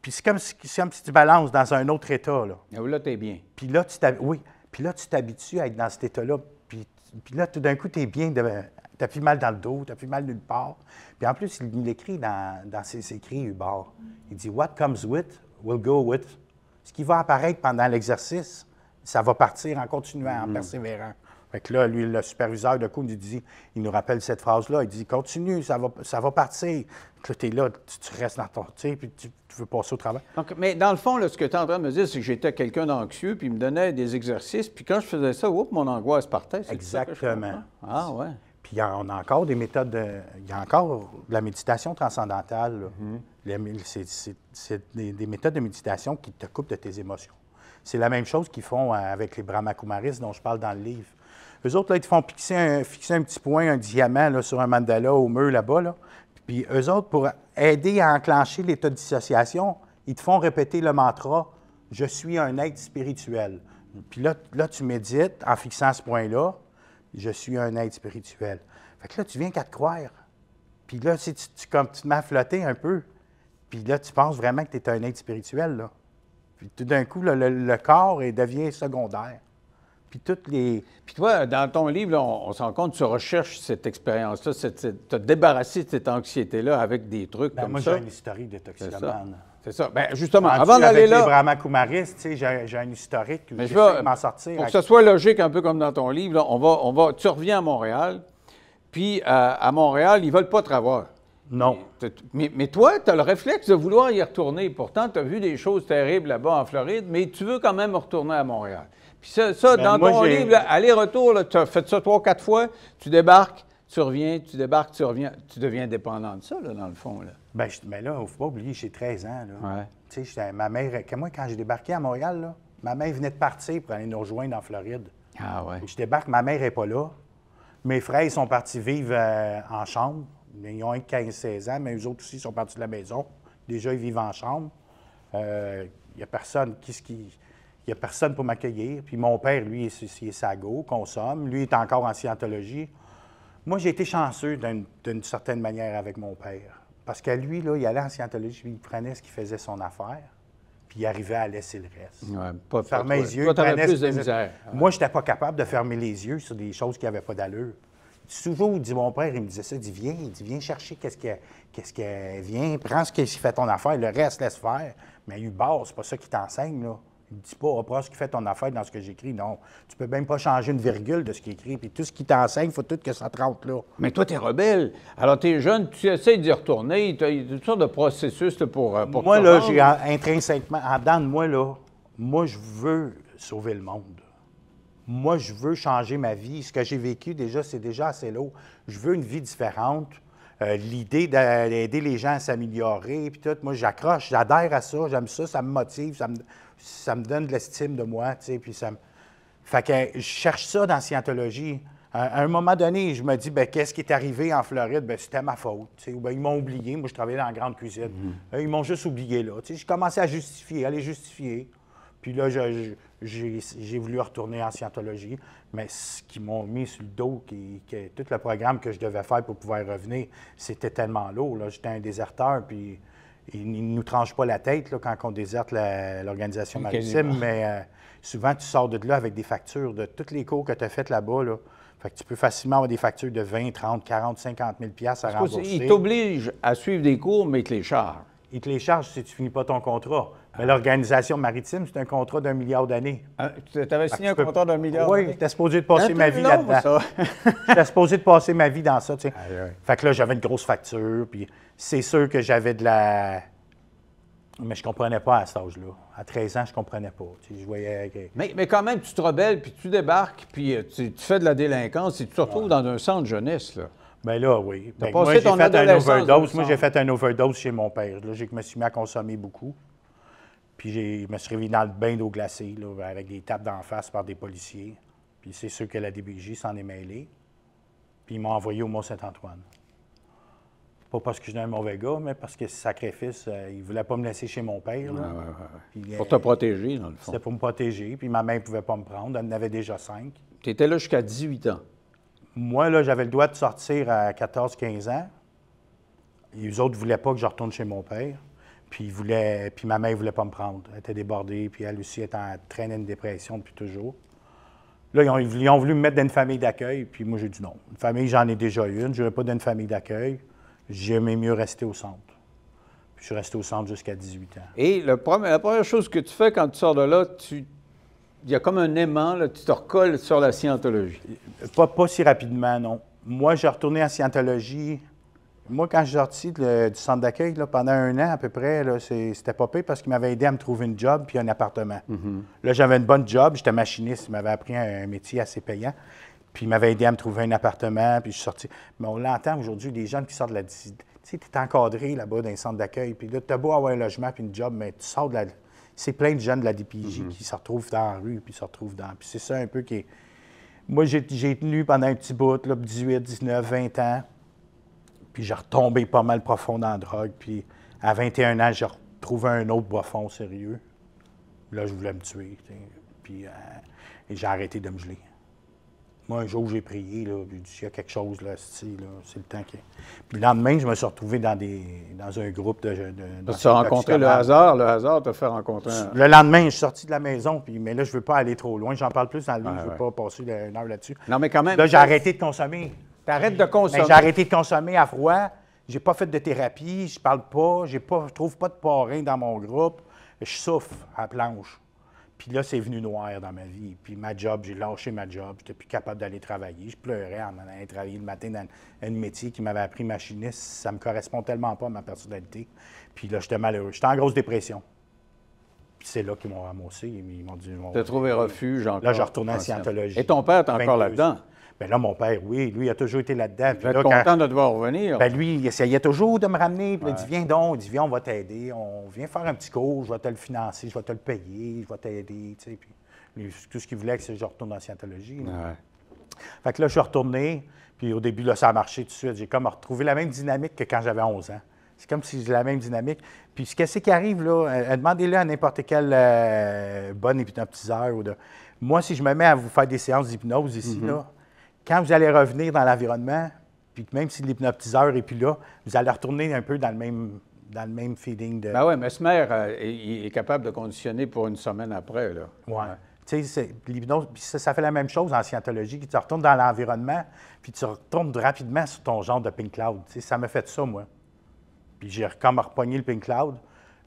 Puis c'est comme, si, tu balances dans un autre état. Là, ah tu es bien. Puis là, tu oui. là, tu t'habitues à être dans cet état-là. Puis, là, tout d'un coup, tu es bien. Tu T'as plus mal dans le dos, Tu t'as plus mal nulle part. Puis en plus, il écrit dans, ses écrits, Hubert. Il dit What comes with will go with. Ce qui va apparaître pendant l'exercice, ça va partir en continuant, en mm. persévérant. Fait que là, lui, le superviseur de coup, il dit, il nous rappelle cette phrase-là. Il dit Continue, ça va, ça va partir. Là, tu es là, tu, restes dans ton. Tu puis tu, veux passer au travail. mais dans le fond, là, ce que tu es en train de me dire, c'est que j'étais quelqu'un d'anxieux, puis il me donnait des exercices, puis quand je faisais ça, oups, mon angoisse partait. Exactement. ah, ouais. Puis on a encore des méthodes. De, il y a encore de la méditation transcendantale. Mm-hmm. C'est des, méthodes de méditation qui te coupent de tes émotions. C'est la même chose qu'ils font euh, avec les Brahmakumaris dont je parle dans le livre. Eux autres, là, ils te font fixer un, fixer un petit point, un diamant là, sur un mandala au mur là-bas. Là. Puis eux autres, pour aider à enclencher l'état de dissociation, ils te font répéter le mantra Je suis un être spirituel. Puis là, là tu médites en fixant ce point-là Je suis un être spirituel. Fait que là, tu viens qu'à te croire. Puis là, tu, tu, comme, tu te mets à flotter un peu. Puis là, tu penses vraiment que tu es un être spirituel. Là. Puis tout d'un coup, le, corps devient secondaire puis toutes les... Puis toi, dans ton livre, on, s'en se rend compte, tu recherches cette expérience-là, tu as débarrassé de cette anxiété-là avec des trucs ben, comme moi, ça. Moi, j'ai une historique de toxicomane. C'est ça. Bien, justement, avant d'aller là. Avec Koumaris, tu sais, j'ai un historique. Mais je vais m'en sortir. Pour que ce soit logique, un peu comme dans ton livre, on va, on va, tu reviens à Montréal, puis euh, à Montréal, ils ne veulent pas te revoir. Non. Mais, toi, tu as le réflexe de vouloir y retourner. Pourtant, tu as vu des choses terribles là-bas en Floride, mais tu veux quand même retourner à Montréal. Puis ça, ça ben, dans ton livre, aller-retour, tu as fait ça trois, quatre fois, tu débarques, tu reviens, tu débarques, tu reviens. Tu deviens dépendant de ça, dans le fond. Bien, je, ben là, il ne faut pas oublier, j'ai 13 ans. Là. Tu ma mère, quand j'ai débarqué à Montréal, ma mère venait de partir pour aller nous rejoindre en Floride. Ah ouais. Je débarque, ma mère n'est pas là. Mes frères, ils sont partis vivre euh, en chambre ils ont 15-16 ans, mais eux autres aussi sont partis de la maison. Déjà, ils vivent en chambre. Il euh, n'y a personne qui, qui y a personne pour m'accueillir. Puis mon père, lui, il est, sago, consomme. Lui il est encore en scientologie. Moi, j'ai été chanceux d'une certaine manière avec mon père. Parce qu'à lui, là, il allait en scientologie, il prenait ce qu'il faisait son affaire, puis il arrivait à laisser le reste. Ouais, pas, Fermait les yeux. de misère. Moi, je n'étais pas capable de fermer les yeux sur des choses qui n'avaient pas d'allure. Toujours, dit mon père, il me disait ça, dit viens, viens chercher qu'est-ce que qu'est-ce que vient, prends ce qui fait ton affaire, le reste laisse faire. Mais Ce c'est pas ça qui t'enseigne là. Il dit pas, prends ce qui fait ton affaire dans ce que j'écris. Non, tu peux même pas changer une virgule de ce qui est écrit. Puis tout ce qui t'enseigne, faut tout que ça te rentre là. Mais toi, tu es rebelle. Alors, tu es jeune, tu essaies d'y retourner. Il y a toutes sortes de processus pour, euh, pour Moi, là, j'ai euh, intrinsèquement, en dedans de moi, là, moi, je veux sauver le monde moi, je veux changer ma vie. Ce que j'ai vécu déjà, c'est déjà assez lourd. Je veux une vie différente. Euh, l'idée d'aider les gens à s'améliorer, puis tout, moi, j'accroche, j'adhère à ça, j'aime ça, ça me motive, ça me, donne de l'estime de moi, tu sais, puis ça me... Fait que je cherche ça dans Scientologie. À un moment donné, je me dis, ben, qu'est-ce qui est arrivé en Floride? Ben, c'était ma faute. Ben, ils m'ont oublié. Moi, je travaillais dans la grande cuisine. Mm-hmm. Euh, ils m'ont juste oublié là. J'ai commencé à justifier, à les justifier. Puis là, j'ai voulu retourner en scientologie, mais ce qu'ils m'ont mis sur le dos, qui, qui, tout le programme que je devais faire pour pouvoir revenir, c'était tellement lourd. J'étais un déserteur, puis ils ne nous tranchent pas la tête quand on déserte l'organisation maritime, mais euh, souvent, tu sors de là avec des factures de tous les cours que tu as fait là-bas. tu peux facilement avoir des factures de 20, 30, 40, 50 000 à rembourser. Ils t'obligent à suivre des cours, mais ils les chargent ils te les chargent si tu finis pas ton contrat. Mais ah. l'organisation maritime, c'est un contrat d'un milliard d'années. Ah, tu avais signé un contrat d'un milliard d'années? Oui, j'étais supposé de passer hein, ma vie là-dedans. j'étais supposé de passer ma vie dans ça, tu Fait que là, j'avais une grosse facture, puis c'est sûr que j'avais de la... Mais je comprenais pas à cet âge-là. À 13 ans, je comprenais pas. Tu voyais... Mais, mais, quand même, tu te rebelles, puis tu débarques, puis euh, tu, fais de la délinquance, et tu te retrouves dans un centre jeunesse, là. Bien là, oui. Ben, moi, j'ai fait un overdose. Moi, j'ai fait un overdose chez mon père. Là, je me suis mis à consommer beaucoup. Puis je me suis réveillé dans le bain d'eau glacée, avec des tapes d'en face par des policiers. Puis c'est sûr que la DBJ s'en est mêlée. Puis ils m'ont envoyé au Mont-Saint-Antoine. Pas parce que j'ai un mauvais gars, mais parce que ce sacrifice, euh, il ne voulait pas me laisser chez mon père. pour te euh, protéger, dans le fond. C'était pour me protéger. Puis ma mère ne pouvait pas me prendre. Elle en avait déjà cinq. Tu étais là jusqu'à 18 ans. Moi, là, j'avais le droit de sortir à 14-15 ans. Les autres ne voulaient pas que je retourne chez mon père. Puis, puis ma mère ne voulait pas me prendre. Elle était débordée. Puis elle aussi, était en train une dépression depuis toujours. Là, ils ont, voulu me mettre dans une famille d'accueil. Puis moi, j'ai dit non. Une famille, j'en ai déjà une. Je ne veux pas dans une famille d'accueil. J'aimais mieux rester au centre. Puis je suis resté au centre jusqu'à 18 ans. Et la première chose que tu fais quand tu sors de là, tu il y a comme un aimant, là, tu te recolles sur la scientologie. Pas, pas si rapidement, non. Moi, j'ai retourné en scientologie. Moi, quand je suis sorti du centre d'accueil, pendant un an à peu près, c'était pas pire parce qu'il m'avait aidé à me trouver une job puis un appartement. Mm-hmm. Là, j'avais une bonne job, j'étais machiniste, il m'avait appris un, métier assez payant. Puis il m'avait aidé à me trouver un appartement, puis je suis sorti. Mais on l'entend aujourd'hui, des jeunes qui sortent de la... Tu sais, tu es encadré là-bas dans centre d'accueil, puis là, tu as beau avoir un logement puis une job, mais tu sors de la, c'est plein de jeunes de la DPJ mhm. qui se retrouvent dans la rue, puis se retrouvent dans. Puis c'est ça un peu qui Moi, j'ai tenu pendant un petit bout, là, 18, 19, 20 ans, puis j'ai retombé pas mal profond dans la drogue. Puis à 21 ans, j'ai retrouvé un autre bois sérieux. Là, je voulais me tuer. Puis euh, j'ai arrêté de me geler. Moi, un jour, j'ai prié, là, j'ai y a quelque chose, là, c'est le temps qui. Puis le lendemain, je me suis retrouvé dans, des, dans un groupe de... de, de tu as rencontré le hasard, le hasard t'a fait rencontrer... Un... Le lendemain, je suis sorti de la maison, puis, mais là, je ne veux pas aller trop loin, j'en parle plus dans le livre, je ne veux pas passer une heure là-dessus. Non, mais quand même... Là, j'ai arrêté de consommer. arrêtes de consommer? j'ai arrêté de consommer à froid, j'ai pas fait de thérapie, je parle pas, je ne trouve pas de parrain dans mon groupe, je souffre à planche. Puis là, c'est venu noir dans ma vie. Puis ma job, j'ai lâché ma job. J'étais plus capable d'aller travailler. Je pleurais en allant travailler le matin dans un métier qui m'avait appris machiniste. Ça me correspond tellement pas à ma personnalité. Puis là, j'étais malheureux. J'étais en grosse dépression. Puis c'est là qu'ils m'ont ramassé. Ils m'ont dit... Tu as trouvé refuge encore. Là, je retournais en scientologie. Et ton père, est encore là-dedans. Bien là, mon père, oui, lui, il a toujours été là-dedans. Il es content de devoir revenir. Bien lui, il essayait toujours de me ramener. Puis il dit, viens donc, dit, viens, on va t'aider. On vient faire un petit cours, je vais te le financer, je vais te le payer, je vais t'aider. Tu sais, puis tout ce qu'il voulait, que je retourne en scientologie. Fait que là, je suis retourné. Puis au début, là, ça a marché tout de suite. J'ai comme retrouvé la même dynamique que quand j'avais 11 ans. C'est comme si j'ai la même dynamique. Puis ce qu'est-ce qui arrive, là, euh, demandez-le à n'importe quel euh, bonne bon hypnotiseur. Ou de... Moi, si je me mets à vous faire des séances d'hypnose ici, mhm. là, quand vous allez revenir dans l'environnement, puis même si l'hypnotiseur est plus là, vous allez retourner un peu dans le même, dans le même feeling de. Ben oui, Mesmer ce euh, il est capable de conditionner pour une semaine après. Oui. Tu sais, ça, fait la même chose en scientologie, tu retournes dans l'environnement, puis tu retournes rapidement sur ton genre de pink cloud. ça m'a fait ça, moi. Puis j'ai comme repogné le pink cloud.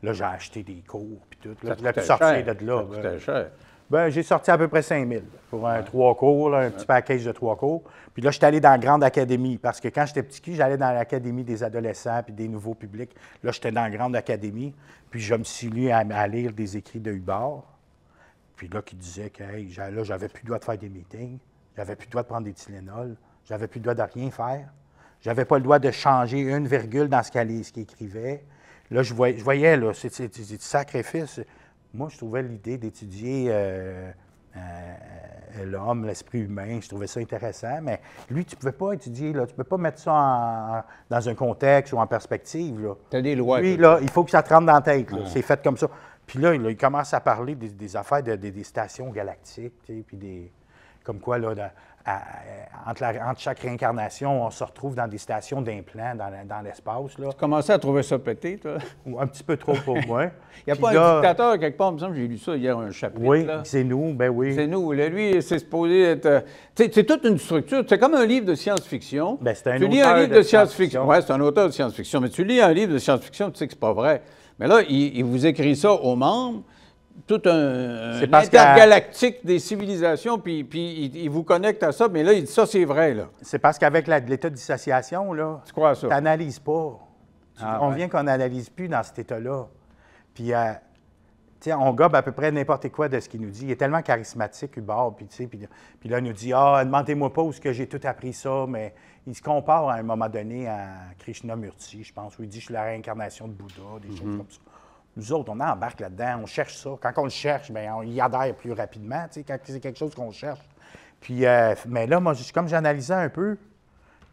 Là, j'ai acheté des cours, puis tout. Là, de là. Ça cher. Ben, j'ai sorti à peu près 5 000 pour un trois cours, un petit package de trois cours. Puis là, j'étais allé dans la grande académie parce que quand j'étais petit, j'allais dans l'académie des adolescents puis des nouveaux publics. Là, j'étais dans la grande académie. Puis je me suis lu à, lire des écrits de Hubert. Puis là, qui disait que là, j'avais plus le droit de faire des meetings, j'avais plus le droit de prendre des Tylenol, j'avais plus le droit de rien faire, j'avais pas le droit de changer une virgule dans ce qu'il écrivait. Là, je voyais, je voyais là, c'est du sacrifice moi, je trouvais l'idée d'étudier euh, euh, euh, l'homme, l'esprit humain, je trouvais ça intéressant, mais lui, tu ne pouvais pas étudier, là, tu ne peux pas mettre ça dans un contexte ou en perspective. Tu as des lois. là, il faut que ça te rentre dans la tête. Ah. C'est fait comme ça. Puis là, il commence à parler des, affaires des, stations galactiques, puis des comme quoi, là, entre, chaque réincarnation, on se retrouve dans des stations d'implants dans, l'espace. Tu commençais à trouver ça pété, toi? Un petit peu trop pour moi. Il n'y a pas un dictateur quelque part, il me semble, j'ai lu ça hier, un chapitre. Oui, c'est nous, ben oui. C'est nous. Là, lui, c'est supposé être... Euh, c'est toute une structure, c'est comme un livre de science-fiction. Ben, c'est un, tu lis un livre de, science-fiction. oui, c'est un auteur de science-fiction, mais tu lis un livre de science-fiction, tu sais que c'est pas vrai. Mais là, il, il vous écrit ça aux membres, tout un, un intergalactique des civilisations, puis, puis il, vous connecte à ça, mais là, il dit ça, c'est vrai. là. C'est parce qu'avec l'état de dissociation, là, tu crois pas. Ah, on vient qu'on n'analyse plus dans cet état-là. Puis, euh, sais, on gobe à peu près n'importe quoi de ce qu'il nous dit. Il est tellement charismatique, Hubert. Puis, puis, là, il nous dit Ah, ne demandez-moi pas où est-ce que j'ai tout appris ça, mais il se compare à un moment donné à Krishna Krishnamurti, je pense, où il dit Je suis la réincarnation de Bouddha, des choses mhm. comme ça. Nous autres, on embarque là-dedans, on cherche ça. Quand on le cherche, bien, on y adhère plus rapidement, quand c'est quelque chose qu'on cherche. Puis, euh, mais là, moi, comme j'analysais un peu,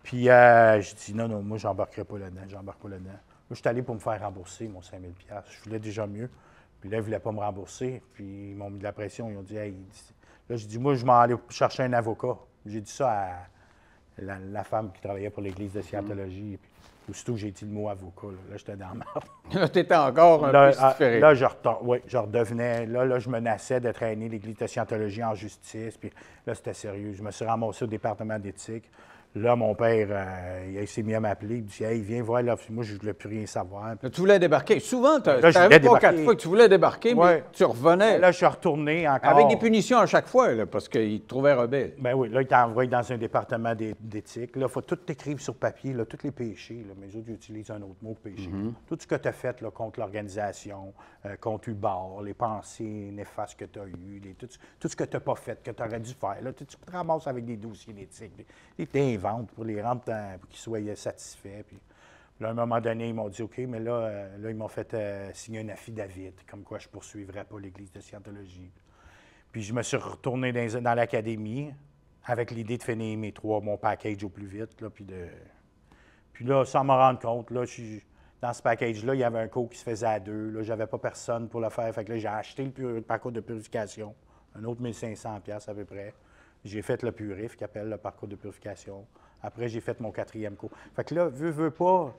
puis euh, je dis non, non, moi, j'embarquerai pas là-dedans, j'embarque pas là-dedans. Moi, je suis allé pour me faire rembourser mon 5000 Je voulais déjà mieux. Puis là, ils ne voulaient pas me rembourser. Puis ils m'ont mis de la pression. Ils ont dit, hey, là, j'ai dit, moi, je m'en aller chercher un avocat. J'ai dit ça à la, femme qui travaillait pour l'Église de scientologie. Aussitôt que j'ai dit le mot avocat, là, là j'étais dans la là, t'étais encore un peu ah, différé. Là, je, redevenais. Là, là, je menaçais de traîner l'Église de scientologie en justice. Puis là, c'était sérieux. Je me suis ramassé au département d'éthique. Là, mon père, euh, il s'est mis à m'appeler. Il me dit Hey, viens voir là. Moi, je ne voulais plus rien savoir. tu voulais débarquer. Souvent, tu as trois, quatre fois que tu voulais débarquer, mais tu revenais. Là, je suis retourné encore. Avec des punitions à chaque fois, parce qu'il te trouvait rebelle. Ben oui, là, il t'a envoyé dans un département d'éthique. Là, il faut tout écrire sur papier, là, tous les péchés. Mais autres, utilisent un autre mot péché. Mm-hmm. Tout ce que tu as fait là, contre l'organisation, euh, contre Hubert, les pensées néfastes que tu as eues, les, tout, ce que tu n'as pas fait, que tu aurais dû faire. tu, te ramasses avec des dossiers d'éthique pour les rendre pour qu'ils soient euh, satisfaits. Puis, là, à un moment donné, ils m'ont dit OK, mais là, euh, là ils m'ont fait euh, signer un affidavit, comme quoi je ne poursuivrais pas l'Église de Scientologie. Puis je me suis retourné dans, l'académie avec l'idée de finir mes trois, mon package au plus vite. Là, puis, de... puis là, sans me rendre compte, là, dans ce package-là, il y avait un cours qui se faisait à deux. Là, j'avais pas personne pour le faire. Fait que j'ai acheté le, parcours de purification, un autre 1500 pièces à peu près. J'ai fait le purif, qui appelle le parcours de purification. Après, j'ai fait mon quatrième cours. Fait que là, veux, veux pas,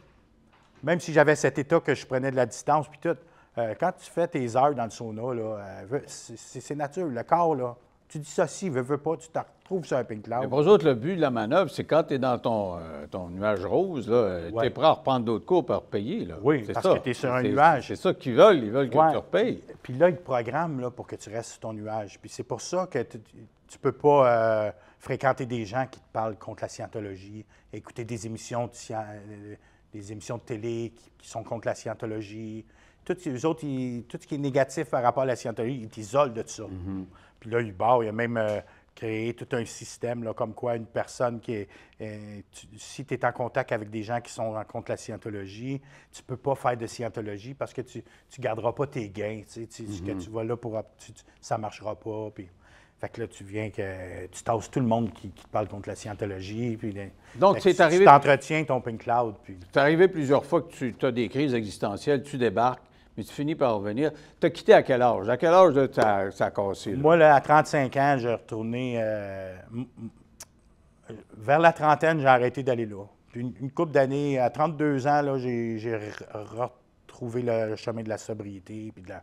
même si j'avais cet état que je prenais de la distance, puis tout, euh, quand tu fais tes heures dans le sauna, euh, c'est nature. Le corps, là, tu dis si, veux, veux pas, tu te retrouves sur un pink cloud. Mais pour autres, le but de la manœuvre, c'est quand tu es dans ton, euh, ton nuage rose, là, tu es prêt à reprendre d'autres cours pour repayer. Là. Oui, parce que tu es sur un nuage. C'est ça qu'ils veulent, ils veulent que tu repayes. Puis là, ils te programment là, pour que tu restes sur ton nuage. Puis c'est pour ça que tu peux pas euh, fréquenter des gens qui te parlent contre la scientologie, écouter des émissions de, euh, des émissions de télé qui, sont contre la scientologie. Tout, autres, tout ce qui est négatif par rapport à la scientologie, ils t'isolent de ça. Mm-hmm. Puis là, ils il a même euh, créé tout un système, là, comme quoi une personne qui est. si tu es en contact avec des gens qui sont en contre la scientologie, tu peux pas faire de scientologie parce que tu ne garderas pas tes gains. Tu que mm-hmm. tu vas là pour. ça marchera pas. Puis fait que là, tu viens que tu tasses tout le monde qui, te parle contre la scientologie. Puis Donc, c'est arrivé. Tu t'entretiens ton pink cloud. Puis... C'est arrivé plusieurs fois que tu as des crises existentielles, tu débarques, mais tu finis par revenir. Tu as quitté à quel âge? À quel âge ça a cassé? Moi, là, à 35 ans, j'ai retourné. Euh, vers la trentaine, j'ai arrêté d'aller là. Puis une, couple d'années, à 32 ans, j'ai retrouvé le chemin de la sobriété puis de la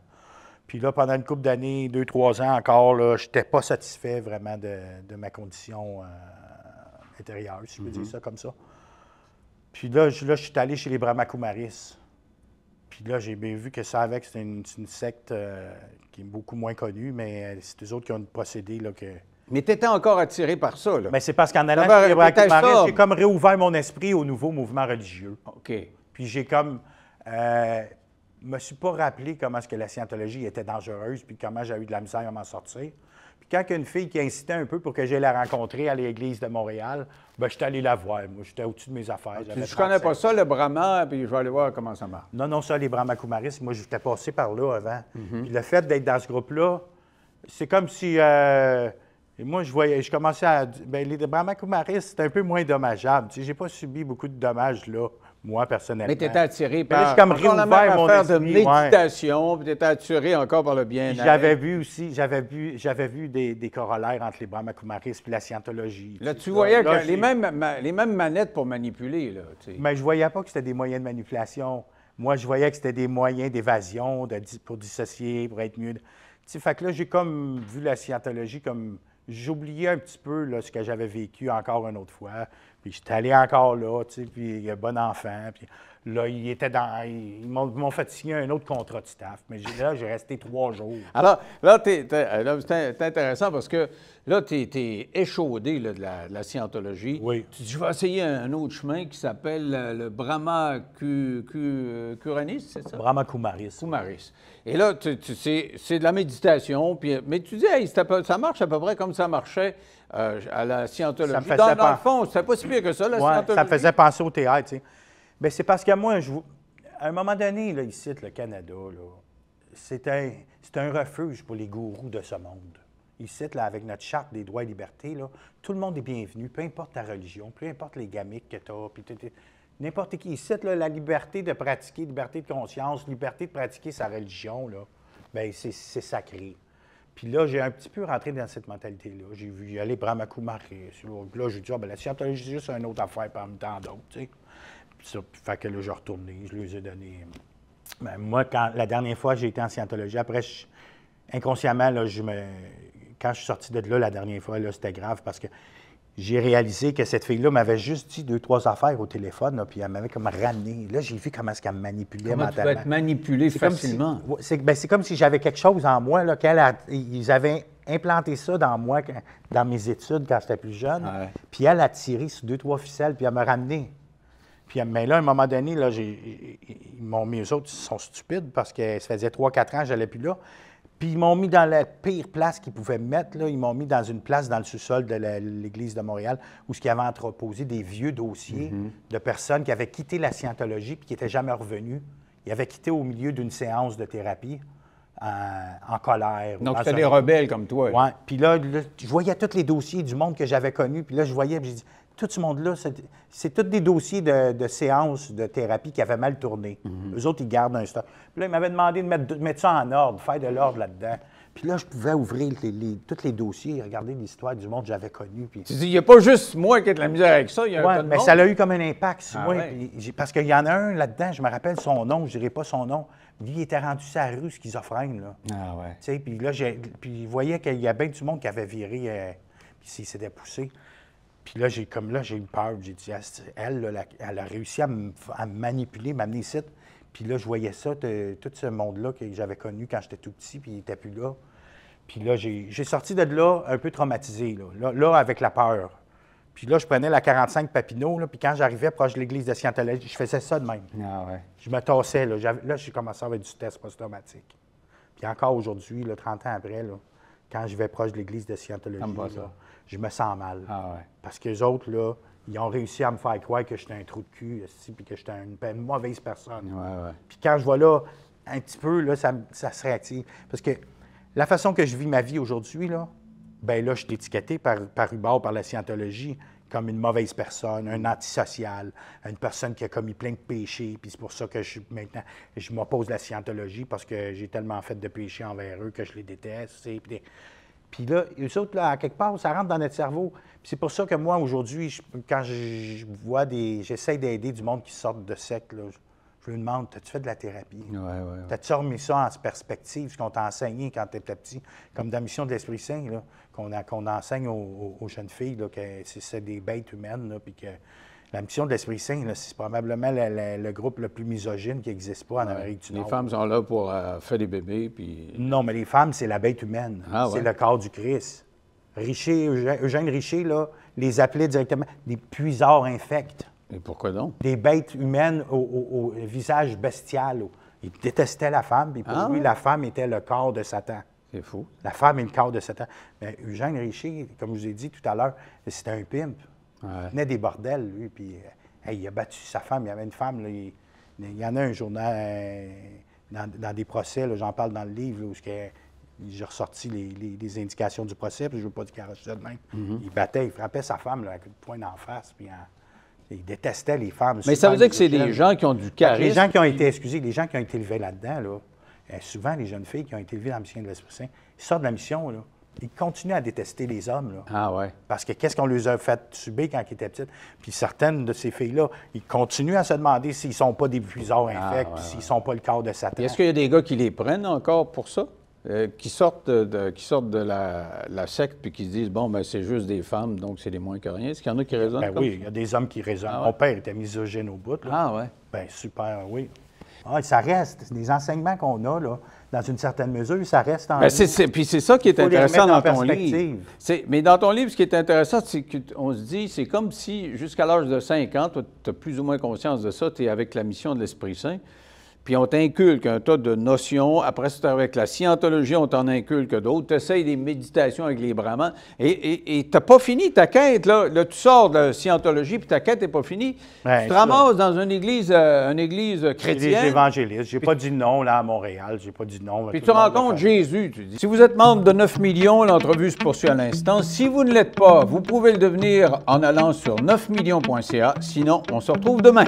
puis là, pendant une couple d'années, deux, trois ans encore, je n'étais pas satisfait vraiment de, ma condition euh, intérieure, si je peux dire mhm. ça comme ça. Puis là, je, suis allé chez les Brahmakumaris. Puis là, j'ai bien vu que ça, avec, c'est une, une, secte euh, qui est beaucoup moins connue, mais euh, c'est eux autres qui ont procédé là, que, mais t'étais encore attiré par ça. Là. Mais c'est parce qu'en allant chez les j'ai comme réouvert mon esprit au nouveau mouvement religieux. OK. Puis j'ai comme me suis pas rappelé comment est-ce que la scientologie était dangereuse, puis comment j'ai eu de la misère à m'en sortir. Puis quand une fille qui incitait un peu pour que j'aille la rencontrer à l'église de Montréal, ben je suis allé la voir. Moi, j'étais au-dessus de mes affaires. Je ne je connais pas ça, le Brahma, puis je vais aller voir comment ça marche. Non, non, ça, les Brahma moi, j'étais passé par là avant. Mhm. le fait d'être dans ce groupe-là, c'est comme si... Euh, moi, je voyais, je commençais à. Ben, les Brahma Kumaris, c'est un peu moins dommageable. Tu sais, j'ai pas subi beaucoup de dommages là moi, personnellement. Mais tu étais attiré par là, comme la même affaire de méditation, puis tu étais attiré encore par le bien J'avais vu aussi, j'avais vu, j'avais vu des, des, corollaires entre les Brahma Kumaris puis la scientologie. Là, tu voyais les, mêmes, les mêmes manettes pour manipuler. Là, Mais je voyais pas que c'était des moyens de manipulation. Moi, je voyais que c'était des moyens d'évasion, de, pour dissocier, pour être mieux. sais, fait que là, j'ai comme vu la scientologie comme. J'oubliais un petit peu là, ce que j'avais vécu encore une autre fois. Puis j'étais allé encore là, tu sais, puis bon enfant. Puis là, il était dans. Ils m'ont fait signer un autre contrat de staff. Mais là, j'ai resté trois jours. Alors, là, euh, c'est intéressant parce que là, tu es, échaudé de, la, scientologie. Oui. Tu dis, je vais essayer un autre chemin qui s'appelle euh, le Brahma euh, c'est ça? Brahma Kumaris. Kumaris. Et là, tu, tu c'est de la méditation. Puis, mais tu dis, ça marche à peu près comme ça marchait euh, à la scientologie. dans, le fond, c'était pas si pire que ça, la ouais, Ça faisait penser au théâtre, tu sais. Mais ben, c'est parce qu'à moi, je, à un moment donné, là, cite le Canada, c'est un, refuge pour les gourous de ce monde ici, là, avec notre charte des droits et libertés, là, tout le monde est bienvenu, peu importe ta religion, peu importe les gamiques que tu as, puis n'importe qui. Ici, là, la liberté de pratiquer, liberté de conscience, liberté de pratiquer sa religion, là, ben, c'est sacré. Puis là, j'ai un petit peu rentré dans cette mentalité-là. J'ai vu y aller Brahmakumari. Là, je dit, ah, ben, la scientologie, c'est juste une autre affaire parmi tant d'autres. Tu sais. Puis ça, puis, fait que là, j'ai retourné, je lui ai donné. Ben, moi, quand, la dernière fois, j'ai été en scientologie. Après, inconsciemment, là, je me, quand je suis sorti de là la dernière fois, c'était grave parce que j'ai réalisé que cette fille-là m'avait juste dit deux, trois affaires au téléphone, puis elle m'avait comme ramené. Là, j'ai vu comment est-ce qu'elle me manipulait mentalement. être manipulé facilement. Ben, c'est comme si, j'avais quelque chose en moi, là, ils avaient implanté ça dans moi, dans mes études quand j'étais plus jeune, puis elle a tiré sur deux, trois ficelles, puis elle m'a ramené. Puis, mais là, à un moment donné, là, ils m'ont mis, eux autres, ils sont stupides parce que ça faisait trois, quatre ans que j'allais plus là. Puis ils m'ont mis dans la pire place qu'ils pouvaient mettre. Ils m'ont mis dans une place dans le sous-sol de l'Église de Montréal où ce qu'ils avaient entreposé des vieux dossiers mhm. de personnes qui avaient quitté la scientologie puis qui n'étaient jamais revenues. Ils avaient quitté au milieu d'une séance de thérapie. Euh, en colère. Donc, c'était des rebelles comme toi. Oui. Puis là, je voyais tous les dossiers du monde que j'avais connus. Puis là, je voyais, puis j'ai dit, tout ce monde-là, c'est tous des dossiers de, séances de thérapie qui avaient mal tourné. Les mhm. autres, ils gardent un stock. Puis là, ils m'avaient demandé de mettre, ça en ordre, de faire de l'ordre là-dedans. Puis là, je pouvais ouvrir les, tous les dossiers, regarder l'histoire du monde que j'avais connu. Puis... Tu dis, il n'y a pas juste moi qui ai de la misère avec ça, il a mais ça a eu comme un impact ah parce qu'il y en a un là-dedans, je me rappelle son nom, je ne dirai pas son nom. il était rendu sa rue schizophrène. Là. Ah ouais. puis là, puis il voyait qu'il y avait bien du monde qui avait viré, euh, puis s'était poussé. Puis là, j'ai comme là, j'ai eu peur. J'ai dit, ah, elle, elle a réussi à me manipuler, m'amener ici. Puis là, je voyais ça, tout ce monde-là que j'avais connu quand j'étais tout petit, puis il n'était plus là. Puis là, j'ai sorti de là un peu traumatisé, là, avec la peur. Puis là, je prenais la 45 Papineau, là, puis quand j'arrivais proche de l'église de Scientologie, je faisais ça de même. Ah, je me tassais, là. Là, j'ai commencé à avoir du test post-traumatique. Puis encore aujourd'hui, 30 ans après, quand je vais proche de l'église de Scientologie, ah, bah, je me sens mal. Ah parce que les autres, là, ils ont réussi à me faire croire que j'étais un trou de cul, puis que j'étais une, mauvaise personne. Puis quand je vois là, un petit peu, là, ça, se réactive. Parce que la façon que je vis ma vie aujourd'hui, là, ben là, je suis étiqueté par, par par la scientologie, comme une mauvaise personne, un antisocial, une personne qui a commis plein de péchés. Puis c'est pour ça que je, maintenant, je m'oppose à la scientologie parce que j'ai tellement fait de péchés envers eux que je les déteste. Puis puis là, eux autres, là, à quelque part, ça rentre dans notre cerveau. c'est pour ça que moi, aujourd'hui, quand je vois des. J'essaie d'aider du monde qui sort de sec, là, je lui demande T'as-tu fait de la thérapie ouais, ouais, T'as-tu remis ça en perspective, ce qu'on t'a enseigné quand t'étais petit Comme dans la mission de l'Esprit Saint, qu'on enseigne aux, jeunes filles là, que c'est des bêtes humaines, puis que la mission de l'Esprit Saint, c'est probablement le groupe le plus misogyne qui n'existe pas en Amérique du Nord. Les femmes sont là pour euh, faire des bébés, puis... Non, mais les femmes, c'est la bête humaine. Ah c'est le corps du Christ. Richer, Eugène Richer, là, les appelait directement des puisards infects. Et pourquoi donc? Des bêtes humaines au, visage bestial. Il détestait la femme, puis pour ah lui, la femme était le corps de Satan. C'est fou. La femme est le corps de Satan. Mais ben, Eugène Richer, comme je vous ai dit tout à l'heure, c'était un pimp. Il venait des bordels, lui, puis euh, il a battu sa femme. Il y avait une femme, il, y en a un journal euh, dans, des procès, j'en parle dans le livre, où j'ai ressorti les, indications du procès, puis je veux pas du carrosse de même. Mhm. Il battait, il frappait sa femme là, avec le poing en face, puis hein, il détestait les femmes. Mais ça veut dire que c'est des gens qui ont du charisme. Les gens qui ont été, excusés, les gens qui ont été élevés là-dedans, euh, souvent les jeunes filles qui ont été élevées dans la mission de l'Esprit Saint, ils sortent de la mission, là, ils continuent à détester les hommes. Là. Ah ouais. Parce que qu'est-ce qu'on les a fait subir quand ils étaient petits? Puis certaines de ces filles-là, ils continuent à se demander s'ils ne sont pas des viseurs ah, infects, s'ils ne sont pas le corps de Satan. Est-ce qu'il y a des gars qui les prennent encore pour ça? Euh, qui sortent de, qui sortent de la, secte puis qui se disent bon ben c'est juste des femmes donc c'est des moins que rien. Est-ce qu'il y en a qui ben raisonnent ben oui, il y a des hommes qui raisonnent. Ah, Mon père était misogyne au bout. Ah ouais. Ben super, oui. Ah, ça reste des enseignements qu'on a là dans une certaine mesure, ça reste en. mais ben, puis c'est ça qui est intéressant dans ton livre. Mais dans ton livre, ce qui est intéressant, c'est qu'on se dit, c'est comme si jusqu'à l'âge de 5 ans, tu as plus ou moins conscience de ça, tu es avec la mission de l'Esprit Saint puis on t'inculque un tas de notions. Après, c'est avec la scientologie, on t'en inculque d'autres. Tu des méditations avec les brahmans et tu n'as pas fini ta quête. Là. là, tu sors de la scientologie, puis ta quête n'est pas finie. tu te ramasses dans une église, euh, une église chrétienne. Évangéliste. J'ai pas dit non là à Montréal. J'ai pas dit non. Puis tu rencontres Jésus, tu dis. Si vous êtes membre de 9 millions, l'entrevue se poursuit à l'instant. Si vous ne l'êtes pas, vous pouvez le devenir en allant sur 9millions.ca. Sinon, on se retrouve demain.